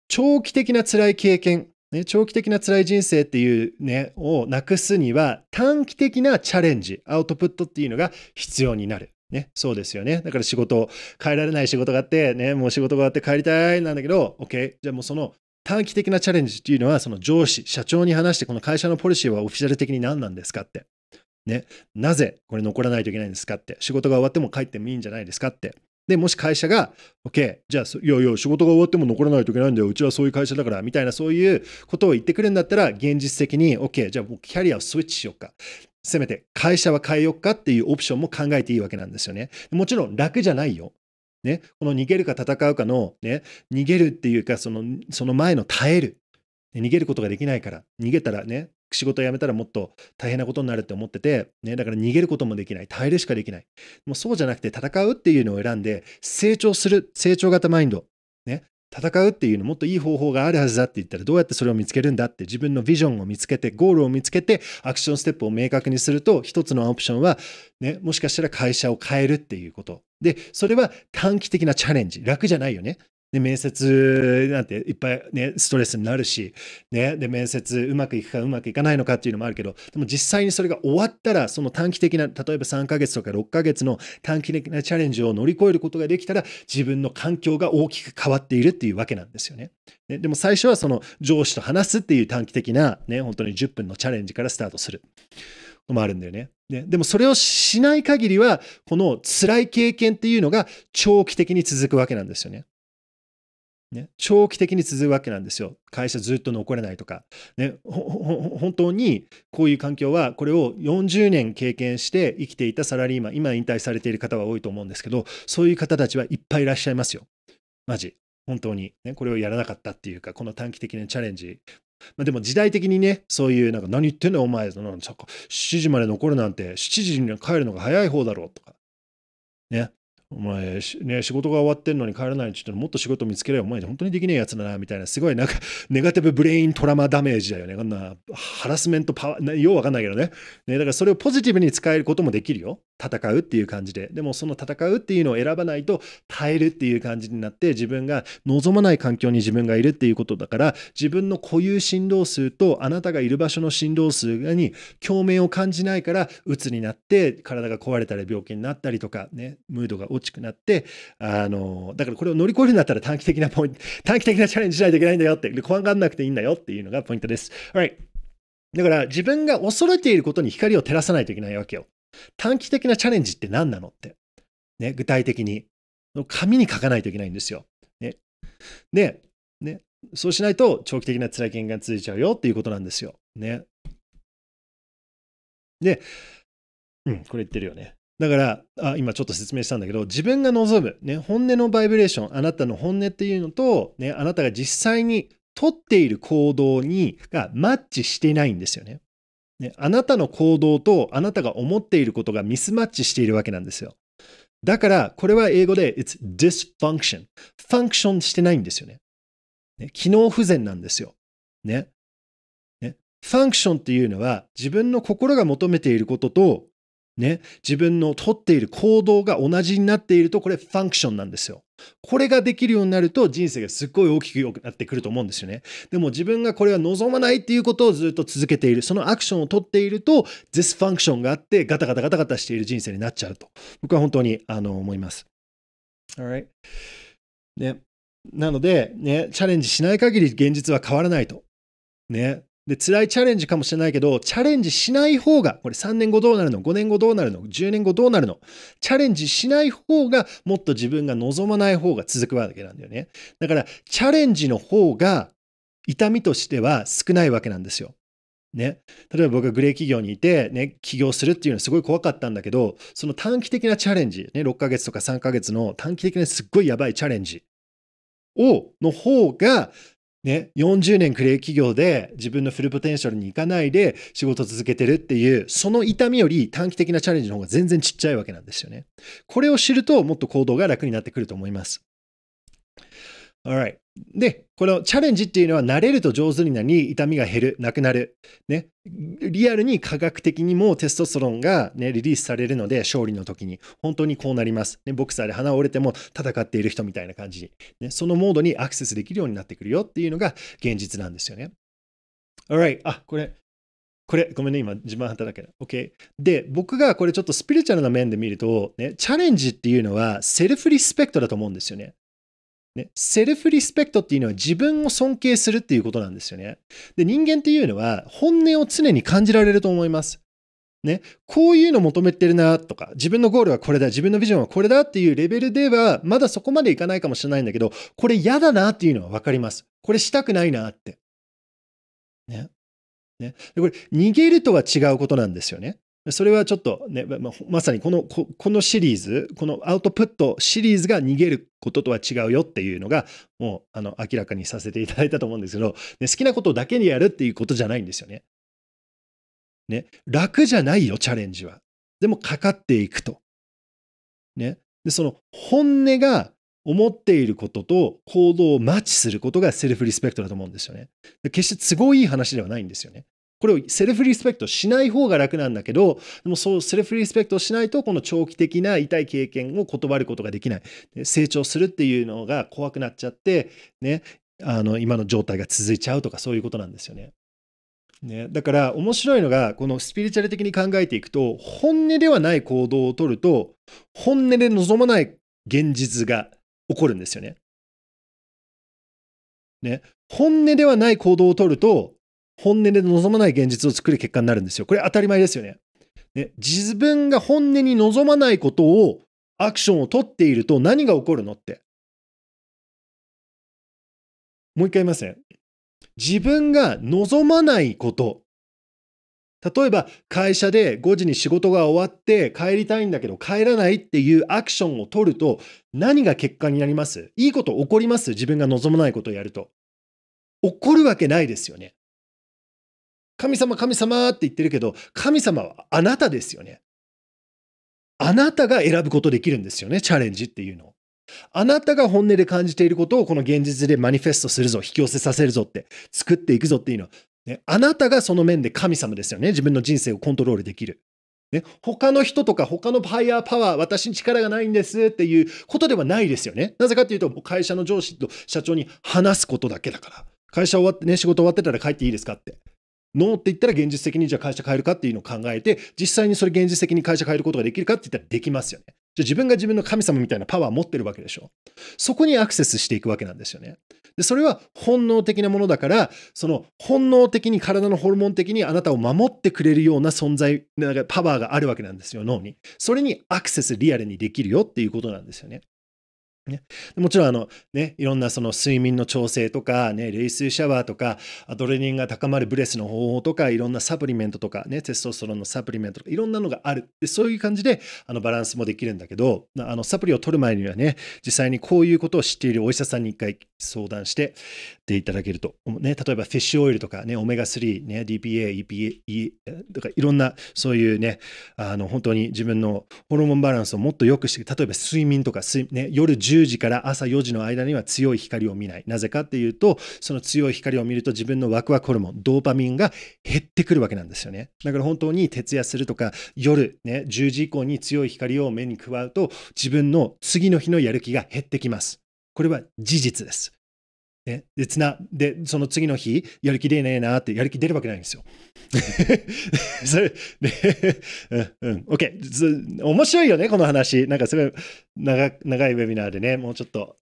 長期的な辛い経験ね、長期的な辛い人生っていうね、をなくすには、短期的なチャレンジ、アウトプットっていうのが必要になる。ね、そうですよね。だから仕事を変えられない仕事があって、ね、もう仕事があって帰りたいなんだけど、OK、じゃあもうその短期的なチャレンジっていうのは、その上司、社長に話して、この会社のポリシーはオフィシャル的に何なんですかって。ね、なぜこれ残らないといけないんですかって。仕事が終わっても帰ってもいいんじゃないですかって。で、もし会社が、OK、じゃあ、いやいや、仕事が終わっても残らないといけないんだよ、うちはそういう会社だから、みたいな、そういうことを言ってくれるんだったら、現実的に、OK、じゃあ、キャリアをスイッチしようか。せめて、会社は変えようかっていうオプションも考えていいわけなんですよね。もちろん、楽じゃないよ。ね、この逃げるか戦うかの、ね、逃げるっていうかその、その前の耐える。逃げることができないから、逃げたらね、仕事辞めたらもっと大変なことになるって思ってて、ね、だから逃げることもできない、耐えるしかできない。もうそうじゃなくて戦うっていうのを選んで、成長する、成長型マインド、ね、戦うっていうのもっといい方法があるはずだって言ったらどうやってそれを見つけるんだって自分のビジョンを見つけてゴールを見つけてアクションステップを明確にすると一つのオプションはねもしかしたら会社を変えるっていうことでそれは短期的なチャレンジ楽じゃないよねで、面接なんていっぱいね、ストレスになるし、ね、で、面接うまくいくかうまくいかないのかっていうのもあるけど、でも実際にそれが終わったら、その短期的な、例えば3ヶ月とか6ヶ月の短期的なチャレンジを乗り越えることができたら、自分の環境が大きく変わっているっていうわけなんですよね。ねでも最初はその上司と話すっていう短期的な、ね、本当に10分のチャレンジからスタートする。のもあるんだよね。ね、でもそれをしない限りは、この辛い経験っていうのが長期的に続くわけなんですよね。ね、長期的に続くわけなんですよ。会社ずっと残れないとか。ね、本当にこういう環境は、これを40年経験して生きていたサラリーマン、今引退されている方は多いと思うんですけど、そういう方たちはいっぱいいらっしゃいますよ。マジ。本当に、ね、これをやらなかったっていうか、この短期的なチャレンジ。まあ、でも時代的にね、そういう、なんか何言ってんのお前、なんか7時まで残るなんて、7時に帰るのが早い方だろうとか。ね、お前、ね、仕事が終わってんのに帰らないって言ったらもっと仕事見つけれよ。お前本当にできねえやつだなみたいなすごいなんか ネガティブブレイントラマダメージだよねこんなハラスメントパワーようわかんないけどねねだからそれをポジティブに使えることもできるよ戦うっていう感じででもその戦うっていうのを選ばないと耐えるっていう感じになって自分が望まない環境に自分がいるっていうことだから自分の固有振動数とあなたがいる場所の振動数に共鳴を感じないから鬱になって体が壊れたり病気になったりとかねムードが落大きくなって、あの、だからこれを乗り越えるんだったら短期的なポイント、短期的なチャレンジしないといけないんだよって、怖がんなくていいんだよっていうのがポイントです。Right. だから自分が恐れていることに光を照らさないといけないわけよ。短期的なチャレンジって何なのって。ね、具体的に。紙に書かないといけないんですよ。ね。で、ね、そうしないと長期的な辛い経験が続いちゃうよっていうことなんですよ。ね。で、うん、これ言ってるよね。だから、あ今ちょっと説明したんだけど、自分が望む、ね、本音のバイブレーション、あなたの本音っていうのと、ね、あなたが実際に取っている行動にがマッチしてないんですよね。ねあなたの行動とあなたが思っていることがミスマッチしているわけなんですよ。だから、これは英語で It's dysfunction。ファンクションしてないんですよね。ね機能不全なんですよ。ね。ね。ファンクションっていうのは自分の心が求めていることとね、自分のとっている行動が同じになっていると、これファンクションなんですよ。これができるようになると人生がすっごい大きく良くなってくると思うんですよね。でも自分がこれは望まないっていうことをずっと続けている、そのアクションを取っていると、ディスファンクションがあってガタガタガタガタしている人生になっちゃうと。僕は本当にあの思います。Alright? ね。なので、ね、チャレンジしない限り現実は変わらないと。ね。で、辛いチャレンジかもしれないけど、チャレンジしない方が、これ3年後どうなるの ?5 年後どうなるの ?10 年後どうなるのチャレンジしない方が、もっと自分が望まない方が続くわけなんだよね。だから、チャレンジの方が、痛みとしては少ないわけなんですよ。ね、例えば僕がグレー企業にいて、ね、起業するっていうのはすごい怖かったんだけど、その短期的なチャレンジ、ね、6ヶ月とか3ヶ月の短期的なすっごいやばいチャレンジを、の方が、ね、40年クレイ企業で自分のフルポテンシャルに行かないで仕事続けてるっていう、その痛みより短期的なチャレンジの方が全然ちっちゃいわけなんですよね。これを知るともっと行動が楽になってくると思います。Alright. で、このチャレンジっていうのは慣れると上手になり、痛みが減る、なくなる。ね。リアルに科学的にもテストストロンが、ね、リリースされるので、勝利の時に、本当にこうなります。ね、ボクサーで鼻折れても戦っている人みたいな感じに、ね。そのモードにアクセスできるようになってくるよっていうのが現実なんですよね。alright, あ、これ、これ、ごめんね、今、自慢働けな OK。で、僕がこれちょっとスピリチュアルな面で見ると、ね、チャレンジっていうのはセルフリスペクトだと思うんですよね。ね、セルフリスペクトっていうのは自分を尊敬するっていうことなんですよね。で、人間っていうのは本音を常に感じられると思います。ね、こういうの求めてるなとか、自分のゴールはこれだ、自分のビジョンはこれだっていうレベルでは、まだそこまでいかないかもしれないんだけど、これ嫌だなっていうのはわかります。これしたくないなって。ね。ね。で、これ、逃げるとは違うことなんですよね。それはちょっとね、ままさにこのこのシリーズ、このアウトプットシリーズが逃げることとは違うよっていうのが、もうあの明らかにさせていただいたと思うんですけど、ね、好きなことだけにやるっていうことじゃないんですよね。ね、楽じゃないよ、チャレンジは。でもかかっていくと。ね、でその本音が思っていることと行動をマッチすることがセルフリスペクトだと思うんですよね。決して都合いい話ではないんですよね。これをセルフリスペクトしない方が楽なんだけど、でもそうセルフリスペクトしないと、この長期的な痛い経験を断ることができない。成長するっていうのが怖くなっちゃって、ね、あの、今の状態が続いちゃうとかそういうことなんですよね。ね、だから面白いのがこのスピリチュアル的に考えていくと本音ではない行動をとると本音で望まない現実が起こるんですよね。ね本音ではない行動をとると本音で望まない現実を作る結果になるんですよ。これ当たり前ですよね。ね自分が本音に望まないことをアクションを取っていると何が起こるのって。もう一回言いますね。自分が望まないこと。例えば会社で5時に仕事が終わって帰りたいんだけど帰らないっていうアクションを取ると何が結果になりますいいこと起こります自分が望まないことをやると。起こるわけないですよね。神様、神様って言ってるけど、神様はあなたですよね。あなたが選ぶことできるんですよね、チャレンジっていうのを。あなたが本音で感じていることをこの現実でマニフェストするぞ、引き寄せさせるぞって、作っていくぞっていうのは、ね、あなたがその面で神様ですよね。自分の人生をコントロールできる。ね、他の人とか他のファイヤーパワー、私に力がないんですっていうことではないですよね。なぜかっていうと、会社の上司と社長に話すことだけだから。会社終わってね、仕事終わってたら帰っていいですかって。ノーって言ったら現実的にじゃあ会社変えるかっていうのを考えて、実際にそれ現実的に会社変えることができるかって言ったらできますよね。じゃ自分が自分の神様みたいなパワーを持ってるわけでしょ。そこにアクセスしていくわけなんですよね。で、それは本能的なものだから、その本能的に体のホルモン的にあなたを守ってくれるような存在、なんかパワーがあるわけなんですよ、脳に。それにアクセスリアルにできるよっていうことなんですよね。ね、もちろんあの、ね、いろんなその睡眠の調整とか、ね、冷水シャワーとかアドレニンが高まるブレスの方法とかいろんなサプリメントとか、ね、テストストロンのサプリメントとかいろんなのがあるでそういう感じであのバランスもできるんだけどあのサプリを取る前にはね実際にこういうことを知っているお医者さんに一回相談してていただけると、ね、例えばフィッシュオイルとか、ね、オメガ3、ね、DPA、EPA とかいろんなそういうねあの本当に自分のホルモンバランスをもっと良くして例えば睡眠とか睡、ね、夜10 10時から朝4時の間には強い光を見ない。なぜかっていうと、その強い光を見ると自分のワクワクホルモン、ドーパミンが減ってくるわけなんですよね。だから本当に徹夜するとか、夜ね、10時以降に強い光を目に加うと、自分の次の日のやる気が減ってきます。これは事実です。ね、i t で、その次の日、やる気出ねえなって、やる気出るわけないんですよ。それ、で、うん、OK。面白いよね、この話。なんかすごい長長いウェビナーでね、もうちょっと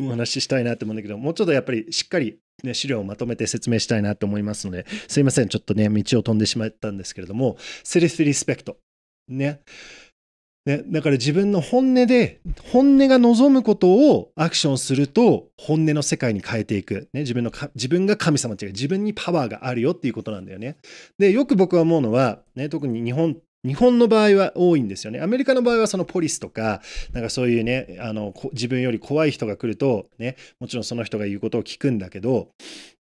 お話ししたいなと思うんだけど、もうちょっとやっぱりしっかり、ね、資料をまとめて説明したいなと思いますので、すいません、ちょっとね、道を飛んでしまったんですけれども、セルフリスペクト。ね。ね、だから自分の本音で本音が望むことをアクションすると本音の世界に変えていく、ね、自分の自分が神様っていうか自分にパワーがあるよっていうことなんだよね。でよく僕は思うのは、ね、特に日本日本の場合は多いんですよね。アメリカの場合はそのポリスとか、なんかそういうね、あの自分より怖い人が来ると、ね、もちろんその人が言うことを聞くんだけど、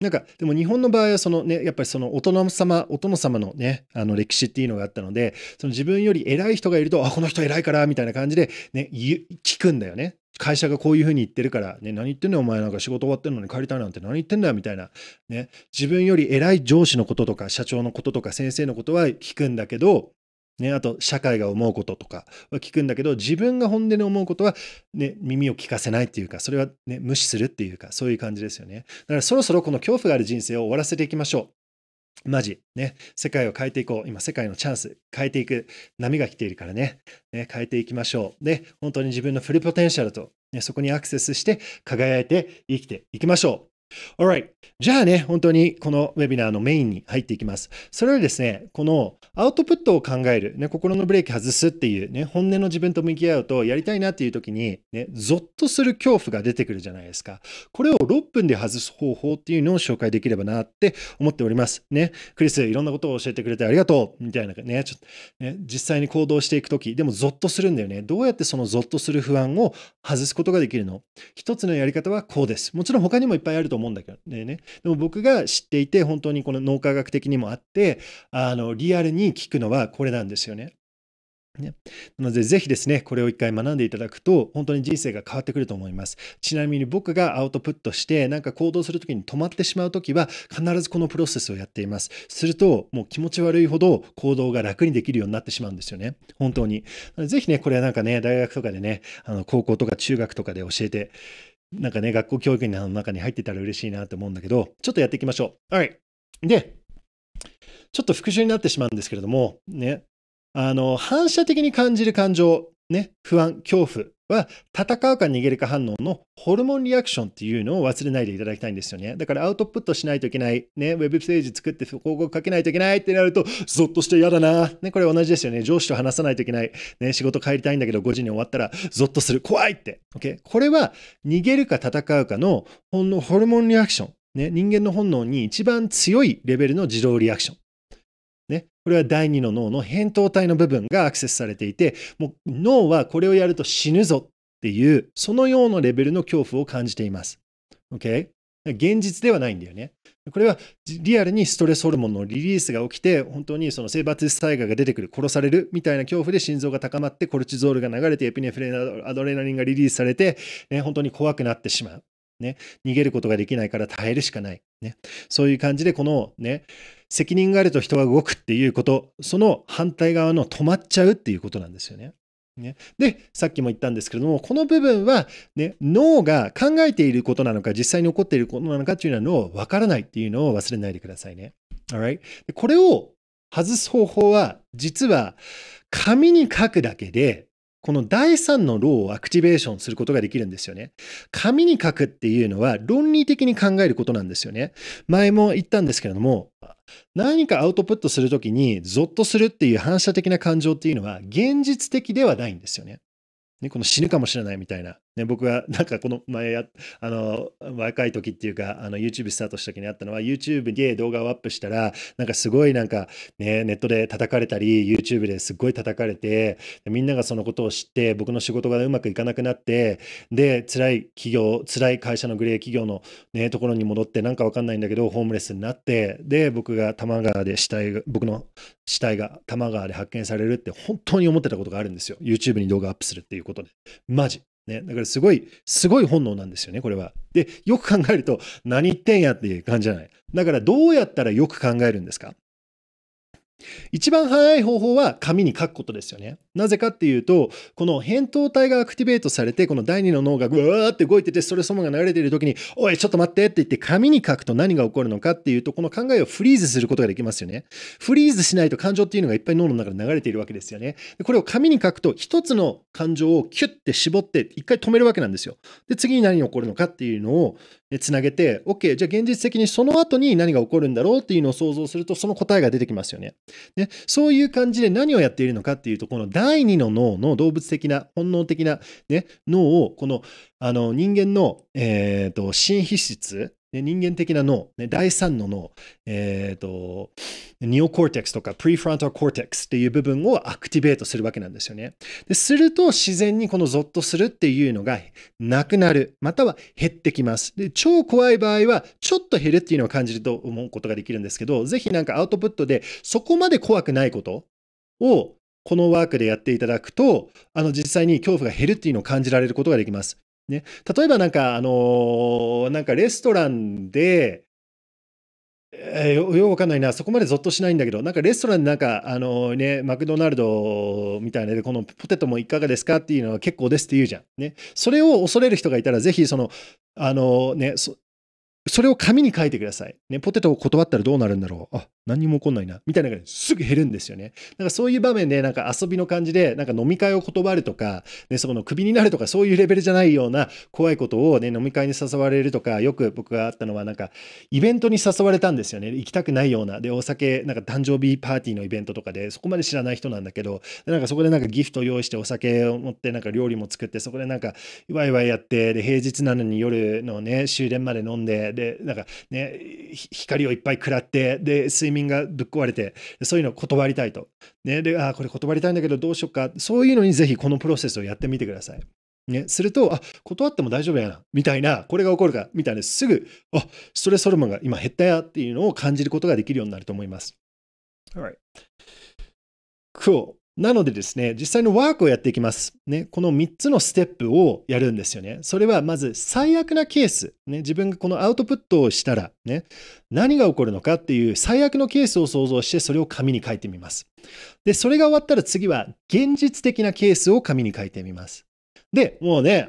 なんかでも日本の場合はそのね、やっぱりそのお殿様、お殿様のね、あの歴史っていうのがあったので、その自分より偉い人がいると、あ、この人偉いからみたいな感じで、ね、聞くんだよね。会社がこういうふうに言ってるから、ね、何言ってんだよ、お前なんか仕事終わってんのに帰りたいなんて何言ってんだよ、みたいな。ね、自分より偉い上司のこととか、社長のこととか、先生のことは聞くんだけど、ね、あと社会が思うこととかは聞くんだけど自分が本音で思うことは、ね、耳を聞かせないっていうかそれは、ね、無視するっていうかそういう感じですよねだからそろそろこの恐怖がある人生を終わらせていきましょうマジね世界を変えていこう今世界のチャンス変えていく波が来ているからねね変えていきましょうで本当に自分のフルポテンシャルと、ね、そこにアクセスして輝いて生きていきましょう Alright. じゃあね、本当にこのウェビナーのメインに入っていきます。それよりですね、このアウトプットを考える、ね、心のブレーキ外すっていうね、本音の自分と向き合うと、やりたいなっていう時に、ね、ゾッとする恐怖が出てくるじゃないですか。これを6分で外す方法っていうのを紹介できればなって思っております。ね、クリス、いろんなことを教えてくれてありがとうみたいなね、ちょっとね、実際に行動していく時、でもゾッとするんだよね。どうやってそのゾッとする不安を外すことができるの一つのやり方はこうです。もちろん他にもいっぱいあると思うんだけどね。でも僕が知っていて、本当にこの脳科学的にもあって、あの、リアルに聞くのはこれなんですよね。ね、なので、ぜひですね、これを一回学んでいただくと、本当に人生が変わってくると思います。ちなみに僕がアウトプットして、なんか行動するときに止まってしまうときは、必ずこのプロセスをやっています。すると、もう気持ち悪いほど行動が楽にできるようになってしまうんですよね。本当に。ぜひね、これはなんかね、大学とかでね、あの高校とか中学とかで教えてなんかね、学校教育の中に入ってたら嬉しいなと思うんだけど、ちょっとやっていきましょう。はい。で、ちょっと復習になってしまうんですけれども、ね、あの、反射的に感じる感情、ね、不安、恐怖は戦うか逃げるか反応のホルモンリアクションっていうのを忘れないでいただきたいんですよね。だからアウトプットしないといけない。ね、ウェブページ作って広告かけないといけないってなると、ゾッとして嫌だな。ね、これ同じですよね。上司と話さないといけない。ね、仕事帰りたいんだけど5時に終わったら、ゾッとする。怖いって。OK? これは逃げるか戦うかのほんのホルモンリアクション。ね、人間の本能に一番強いレベルの自動リアクション。これは第2の脳の扁桃体の部分がアクセスされていて、もう脳はこれをやると死ぬぞっていう、そのようなレベルの恐怖を感じています。OK? 現実ではないんだよね。これはリアルにストレスホルモンのリリースが起きて、本当にその性活災害が出てくる、殺されるみたいな恐怖で心臓が高まって、コルチゾールが流れて、エピネフレアドレナリンがリリースされて、ね、本当に怖くなってしまう。ね、逃げることができないから耐えるしかない。ね、そういう感じで、このね、責任があると人が動くっていうこと、その反対側の止まっちゃうっていうことなんですよね。ね、でさっきも言ったんですけれどもこの部分は、ね、脳が考えていることなのか実際に起こっていることなのかっていうのは脳分からないっていうのを忘れないでくださいね。Alright? これを外す方法は実は紙に書くだけでこの第3のローをアクティベーションすることができるんですよね。紙に書くっていうのは論理的に考えることなんですよね。前も言ったんですけれども、何かアウトプットするときにゾッとするっていう反射的な感情っていうのは現実的ではないんですよね。ね、この死ぬかもしれないみたいな。ね、僕がなんかこの前や、あの、若い時っていうか、あの、YouTube スタートした時にあったのは、YouTube で動画をアップしたら、なんかすごいなんか、ね、ネットで叩かれたり、YouTube ですっごい叩かれて、みんながそのことを知って、僕の仕事がうまくいかなくなって、で、辛い企業、辛い会社のグレー企業のね、ところに戻って、なんかわかんないんだけど、ホームレスになって、で、僕が多摩川で死体が、僕の死体が多摩川で発見されるって本当に思ってたことがあるんですよ。YouTube に動画アップするっていうことで。マジ。ね、だからすごい、すごい本能なんですよね、これは。で、よく考えると、何言ってんやっていう感じじゃない。だからどうやったらよく考えるんですか一番早い方法は紙に書くことですよね。なぜかっていうと、この扁桃体がアクティベートされて、この第二の脳がぐわーって動いてて、それそスが流れている時に、おい、ちょっと待ってって言って紙に書くと何が起こるのかっていうと、この考えをフリーズすることができますよね。フリーズしないと感情っていうのがいっぱい脳の中で流れているわけですよね。これを紙に書くと、一つの感情をキュッて絞って、一回止めるわけなんですよ。で、次に何が起こるのかっていうのを、つなげて、OK、じゃあ現実的にその後に何が起こるんだろうっていうのを想像すると、その答えが出てきますよね。ねそういう感じで何をやっているのかっていうと、この第2の脳の動物的な、本能的な、ね、脳を、このあの人間の、えーと、新皮質ね、人間的な脳、ね、第三の脳、えーと、ニオコーテックスとかプリフロントルコーテックスっていう部分をアクティベートするわけなんですよね。ですると自然にこのゾッとするっていうのがなくなる、または減ってきます。で超怖い場合はちょっと減るっていうのを感じると思うことができるんですけど、ぜひなんかアウトプットでそこまで怖くないことをこのワークでやっていただくと、あの実際に恐怖が減るっていうのを感じられることができます。ね、例えばなんか、あのー、なんかレストランで、えー、よくわかんないな、そこまでぞっとしないんだけど、なんかレストランでなんか、あのー、ね、マクドナルドみたいなで、このポテトもいかがですかっていうのは結構ですって言うじゃん。ね、それを恐れる人がいたら、ぜひその、あのー、ねそ、それを紙に書いてください。ね、ポテトを断ったらどうなるんだろう。あ何も起こんないな、みたいな感じですぐ減るんですよね。なんかそういう場面で、なんか遊びの感じで、なんか飲み会を断るとか、ね、そこのクビになるとか、そういうレベルじゃないような怖いことをね、飲み会に誘われるとか、よく僕があったのは、なんかイベントに誘われたんですよね。行きたくないような。で、お酒、なんか誕生日パーティーのイベントとかで、そこまで知らない人なんだけど、なんかそこでなんかギフト用意してお酒を持って、なんか料理も作って、そこでなんかワイワイやって、で、平日なのに夜のね、終電まで飲んで、で、なんかね、光をいっぱい食らって、で、睡眠眠がぶっ壊れて、そういうのを断りたいと。ね、で、あ、これ断りたいんだけどどうしようか。そういうのにぜひこのプロセスをやってみてください。ね、すると、あ、断っても大丈夫やな、みたいな、これが起こるか、みたいな、すぐ、あ、ストレスホルモンが今減ったやっていうのを感じることができるようになると思います。Alright. Cool. なのでですね、実際のワークをやっていきます。ね、この3つのステップをやるんですよね。それはまず最悪なケース、ね、自分がこのアウトプットをしたら、ね、何が起こるのかっていう最悪のケースを想像してそれを紙に書いてみます。で、それが終わったら次は現実的なケースを紙に書いてみます。で、もうね、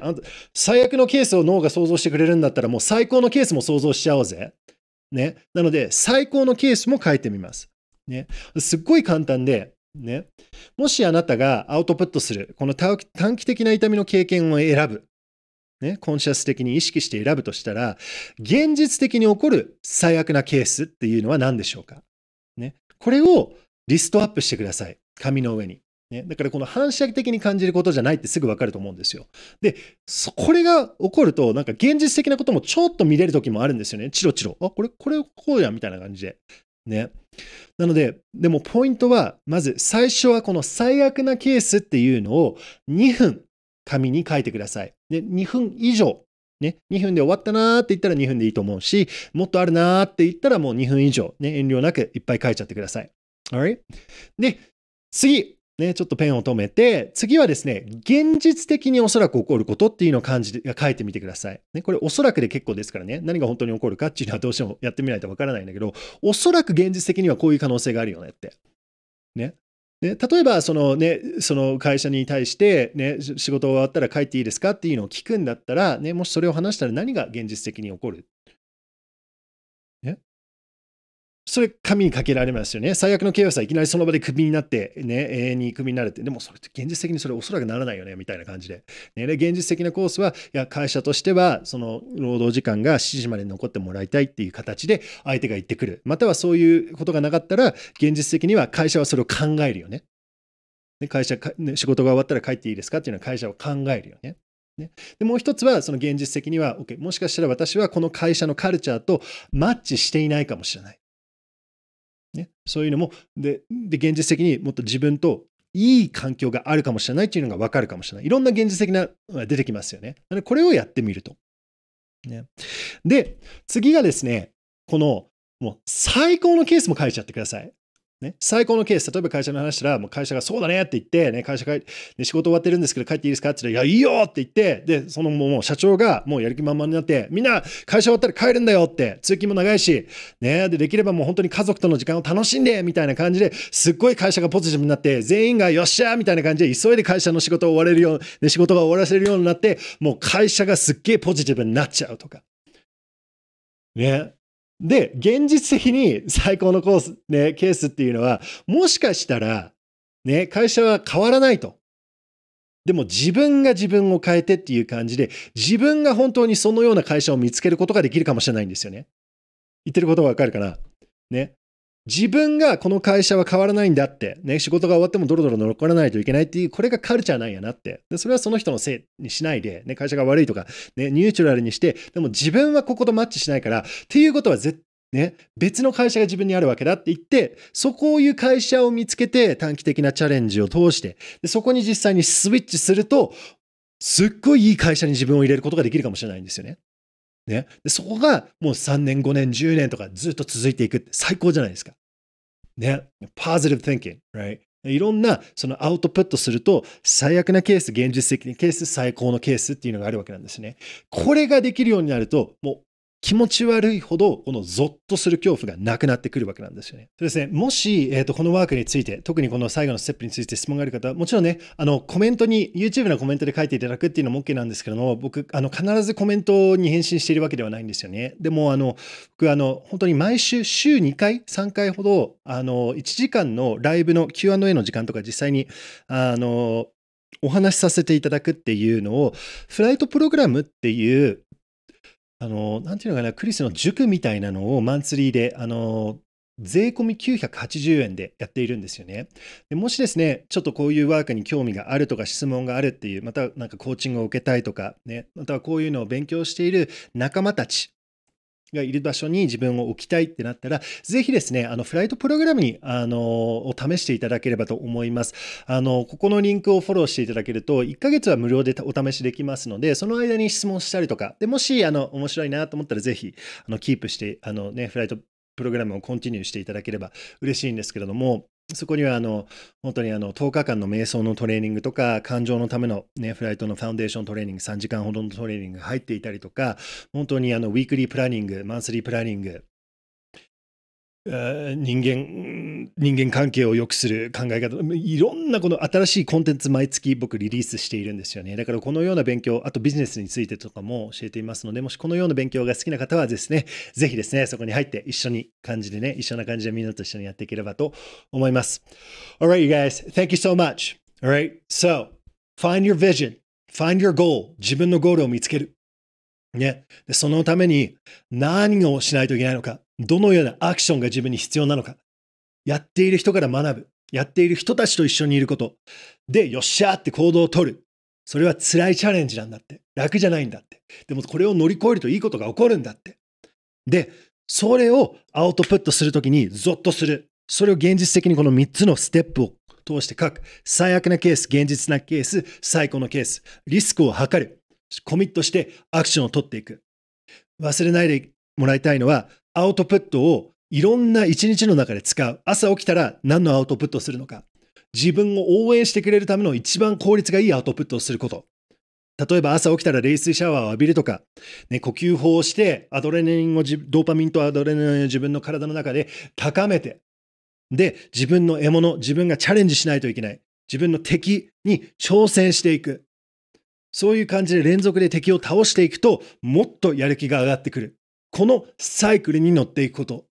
最悪のケースを脳が想像してくれるんだったらもう最高のケースも想像しちゃおうぜ。ね、なので最高のケースも書いてみます。ね、すっごい簡単で、ね、もしあなたがアウトプットする、この短期的な痛みの経験を選ぶ、ね、コンシャス的に意識して選ぶとしたら、現実的に起こる最悪なケースっていうのは何でしょうか、ね、これをリストアップしてください。紙の上に。ね、だからこの反射的に感じることじゃないってすぐ分かると思うんですよ。で、これが起こると、なんか現実的なこともちょっと見れる時もあるんですよね。チロチロ。あ、これ、これこうやみたいな感じで。ね。なので、でもポイントは、まず最初はこの最悪なケースっていうのを2分紙に書いてください。で、2分以上。ね、2分で終わったなーって言ったら2分でいいと思うし、もっとあるなーって言ったらもう2分以上、ね、遠慮なくいっぱい書いちゃってください。a l r で、次、ね、ちょっとペンを止めて、次はですね、現実的におそらく起こることっていうのを感じで書いてみてください。ね、これおそらくで結構ですからね、何が本当に起こるかっていうのはどうしてもやってみないとわからないんだけど、おそらく現実的にはこういう可能性があるよねって。ね。ね、例えばその、ね、その会社に対して、ね、仕事終わったら帰っていいですかっていうのを聞くんだったら、ね、もしそれを話したら何が現実的に起こるそれ、紙にかけられますよね。最悪のケースはいきなりその場でクビになって、ね、永遠にクビになるって、でもそれって現実的にそれおそらくならないよね、みたいな感じで。ね、で現実的なコースは、いや、会社としては、その労働時間が7時まで残ってもらいたいっていう形で相手が言ってくる。またはそういうことがなかったら、現実的には会社はそれを考えるよね。ね会社ね、仕事が終わったら帰っていいですかっていうのは会社は考えるよね。ね、でもう一つはその現実的には、OK、もしかしたら私はこの会社のカルチャーとマッチしていないかもしれない。ね、そういうのもで現実的にもっと自分といい環境があるかもしれないっていうのが分かるかもしれない。いろんな現実的なのが出てきますよね。なでこれをやってみると。ね、で、次がですね、このもう最高のケースも書いちゃってください。ね、最高のケース、例えば会社の話したら、もう会社がそうだねって言って、ね、会社帰、ね、仕事終わってるんですけど帰っていいですかって言ったら、いや、いいよって言って、で、そのもう社長がもうやる気満々になって、みんな会社終わったら帰るんだよって、通勤も長いし、ね、で、できればもう本当に家族との時間を楽しんで、みたいな感じですっごい会社がポジティブになって、全員がよっしゃーみたいな感じで急いで会社の仕事を終われるよう、で、仕事が終わらせるようになって、もう会社がすっげーポジティブになっちゃうとか。ね、で、現実的に最高のコース、ね、ケースっていうのは、もしかしたら、ね、会社は変わらないと。でも自分が自分を変えてっていう感じで、自分が本当にそのような会社を見つけることができるかもしれないんですよね。言ってることわかるかなね。自分がこの会社は変わらないんだって、ね、仕事が終わってもドロドロ残らないといけないっていう、これがカルチャーなんやなって。で、それはその人のせいにしないで、ね、会社が悪いとか、ね、ニュートラルにして、でも自分はこことマッチしないから、っていうことは絶対ね、別の会社が自分にあるわけだって言って、そこをいう会社を見つけて短期的なチャレンジを通して、でそこに実際にスイッチすると、すっごいいい会社に自分を入れることができるかもしれないんですよね。ね、でそこがもう3年、5年、10年とかずっと続いていくって最高じゃないですか。ね、ポジティブ t h i n k i right? いろんなそのアウトプットすると最悪なケース、現実的なケース、最高のケースっていうのがあるわけなんですね。これができるようになると、もう気持ち悪いほど、このゾッとする恐怖がなくなってくるわけなんですよね。そうですね。もし、えっ、ー、と、このワークについて、特にこの最後のステップについて質問がある方は、もちろんね、あの、コメントに、YouTube のコメントで書いていただくっていうのも OK なんですけども、僕、あの、必ずコメントに返信しているわけではないんですよね。でも、あの、僕、あの、本当に毎週、週2回、3回ほど、あの、1時間のライブの Q&A の時間とか実際に、あの、お話しさせていただくっていうのを、フライトプログラムっていう、あの、なんていうのかな、クリスの塾みたいなのをマンツリーで、あの、税込み980円でやっているんですよねで。もしですね、ちょっとこういうワークに興味があるとか質問があるっていう、またなんかコーチングを受けたいとかね、またはこういうのを勉強している仲間たちがいる場所に自分を置きたいってなったら、ぜひですね、あの、フライトプログラムに、あの、を試していただければと思います。あの、ここのリンクをフォローしていただけると、1ヶ月は無料でお試しできますので、その間に質問したりとか、で、もし、あの、面白いなと思ったら、ぜひ、あの、キープして、あのね、フライトプログラムをコンティニューしていただければ嬉しいんですけれども、そこにはあの本当にあの10日間の瞑想のトレーニングとか、感情のための、ね、フライトのファウンデーショントレーニング、3時間ほどのトレーニングが入っていたりとか、本当にあのウィークリープランニング、マンスリープランニング、人間、人間関係を良くする考え方、いろんなこの新しいコンテンツ毎月僕リリースしているんですよね。だからこのような勉強、あとビジネスについてとかも教えていますので、もしこのような勉強が好きな方はですね、ぜひですね、そこに入って一緒に感じでね、一緒な感じでみんなと一緒にやっていければと思います。Alright, you guys, thank you so much. Alright, so find your vision, find your goal, 自分のゴールを見つける。ね、でそのために何をしないといけないのか、どのようなアクションが自分に必要なのか、やっている人から学ぶ、やっている人たちと一緒にいること、で、よっしゃーって行動をとる。それは辛いチャレンジなんだって。楽じゃないんだって。でもこれを乗り越えるといいことが起こるんだって。で、それをアウトプットするときにゾッとする。それを現実的にこの3つのステップを通して書く。最悪なケース、現実なケース、最高のケース。リスクを測る。コミットしてアクションを取っていく。忘れないでもらいたいのは、アウトプットをいろんな一日の中で使う。朝起きたら何のアウトプットをするのか。自分を応援してくれるための一番効率がいいアウトプットをすること。例えば朝起きたら冷水シャワーを浴びるとか、ね、呼吸法をして、アドレナリンを、ドーパミンとアドレナリンを自分の体の中で高めて、で、自分の獲物、自分がチャレンジしないといけない。自分の敵に挑戦していく。そういう感じで連続で敵を倒していくと、もっとやる気が上がってくる。このサイクルに乗っていくこと。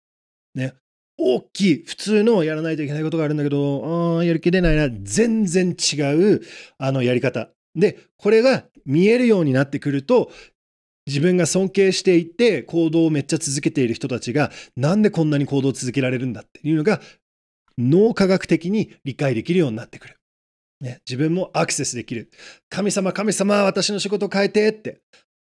ね。大きい、普通のやらないといけないことがあるんだけど、あやる気出ないな。全然違う、あの、やり方。で、これが見えるようになってくると、自分が尊敬していて行動をめっちゃ続けている人たちがなんでこんなに行動を続けられるんだっていうのが脳科学的に理解できるようになってくる。ね、自分もアクセスできる。神様、神様、私の仕事を変えてって。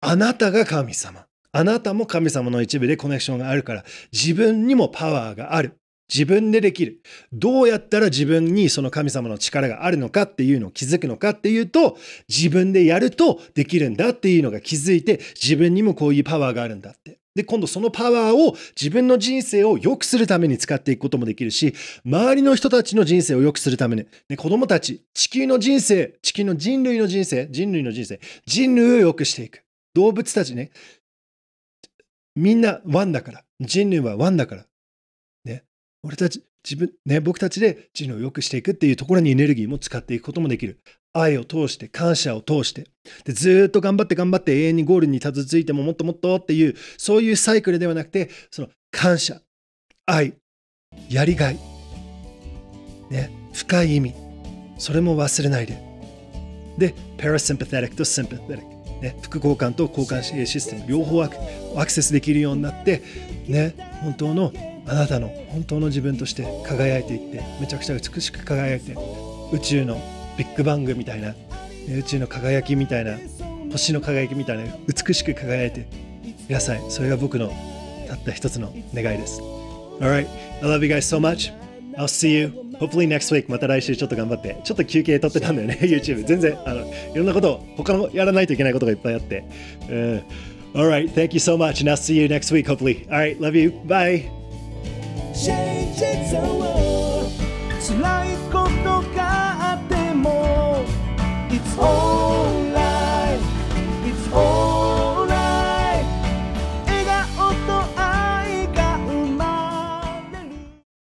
あなたが神様。あなたも神様の一部でコネクションがあるから、自分にもパワーがある。自分でできる。どうやったら自分にその神様の力があるのかっていうのを気づくのかっていうと、自分でやるとできるんだっていうのが気づいて、自分にもこういうパワーがあるんだって。で、今度そのパワーを自分の人生を良くするために使っていくこともできるし、周りの人たちの人生を良くするために、で子供たち、地球の人生、地球の人類の人生、人類の人生、人類を良くしていく。動物たちね、みんなワンだから。人類はワンだから。ね。俺たち、自分、ね、僕たちで人類を良くしていくっていうところにエネルギーも使っていくこともできる。愛を通して感謝を通してでずっと頑張って頑張って永遠にゴールにたどり着いてももっともっとっていうそういうサイクルではなくてその感謝愛やりがい、ね、深い意味それも忘れないでで p a r ン s y m p a t クとシンパ p a t h ね、副交換と交換システム両方アクセスできるようになって、ね、本当のあなたの本当の自分として輝いていってめちゃくちゃ美しく輝いて宇宙のビッグバングみたいな宇宙の輝きみたいな星の輝きみたいな美しく輝いてくださいそれが僕のたった一つの願いです Alright, I love you guys so much I'll see you hopefully next week また来週ちょっと頑張ってちょっと休憩取ってたんだよね YouTube 全然あのいろんなことを他のやらないといけないことがいっぱいあって、うん All right. Thank you so much. And I'll see you next week, hopefully. All right. Love you. Bye. It's all life. It's all.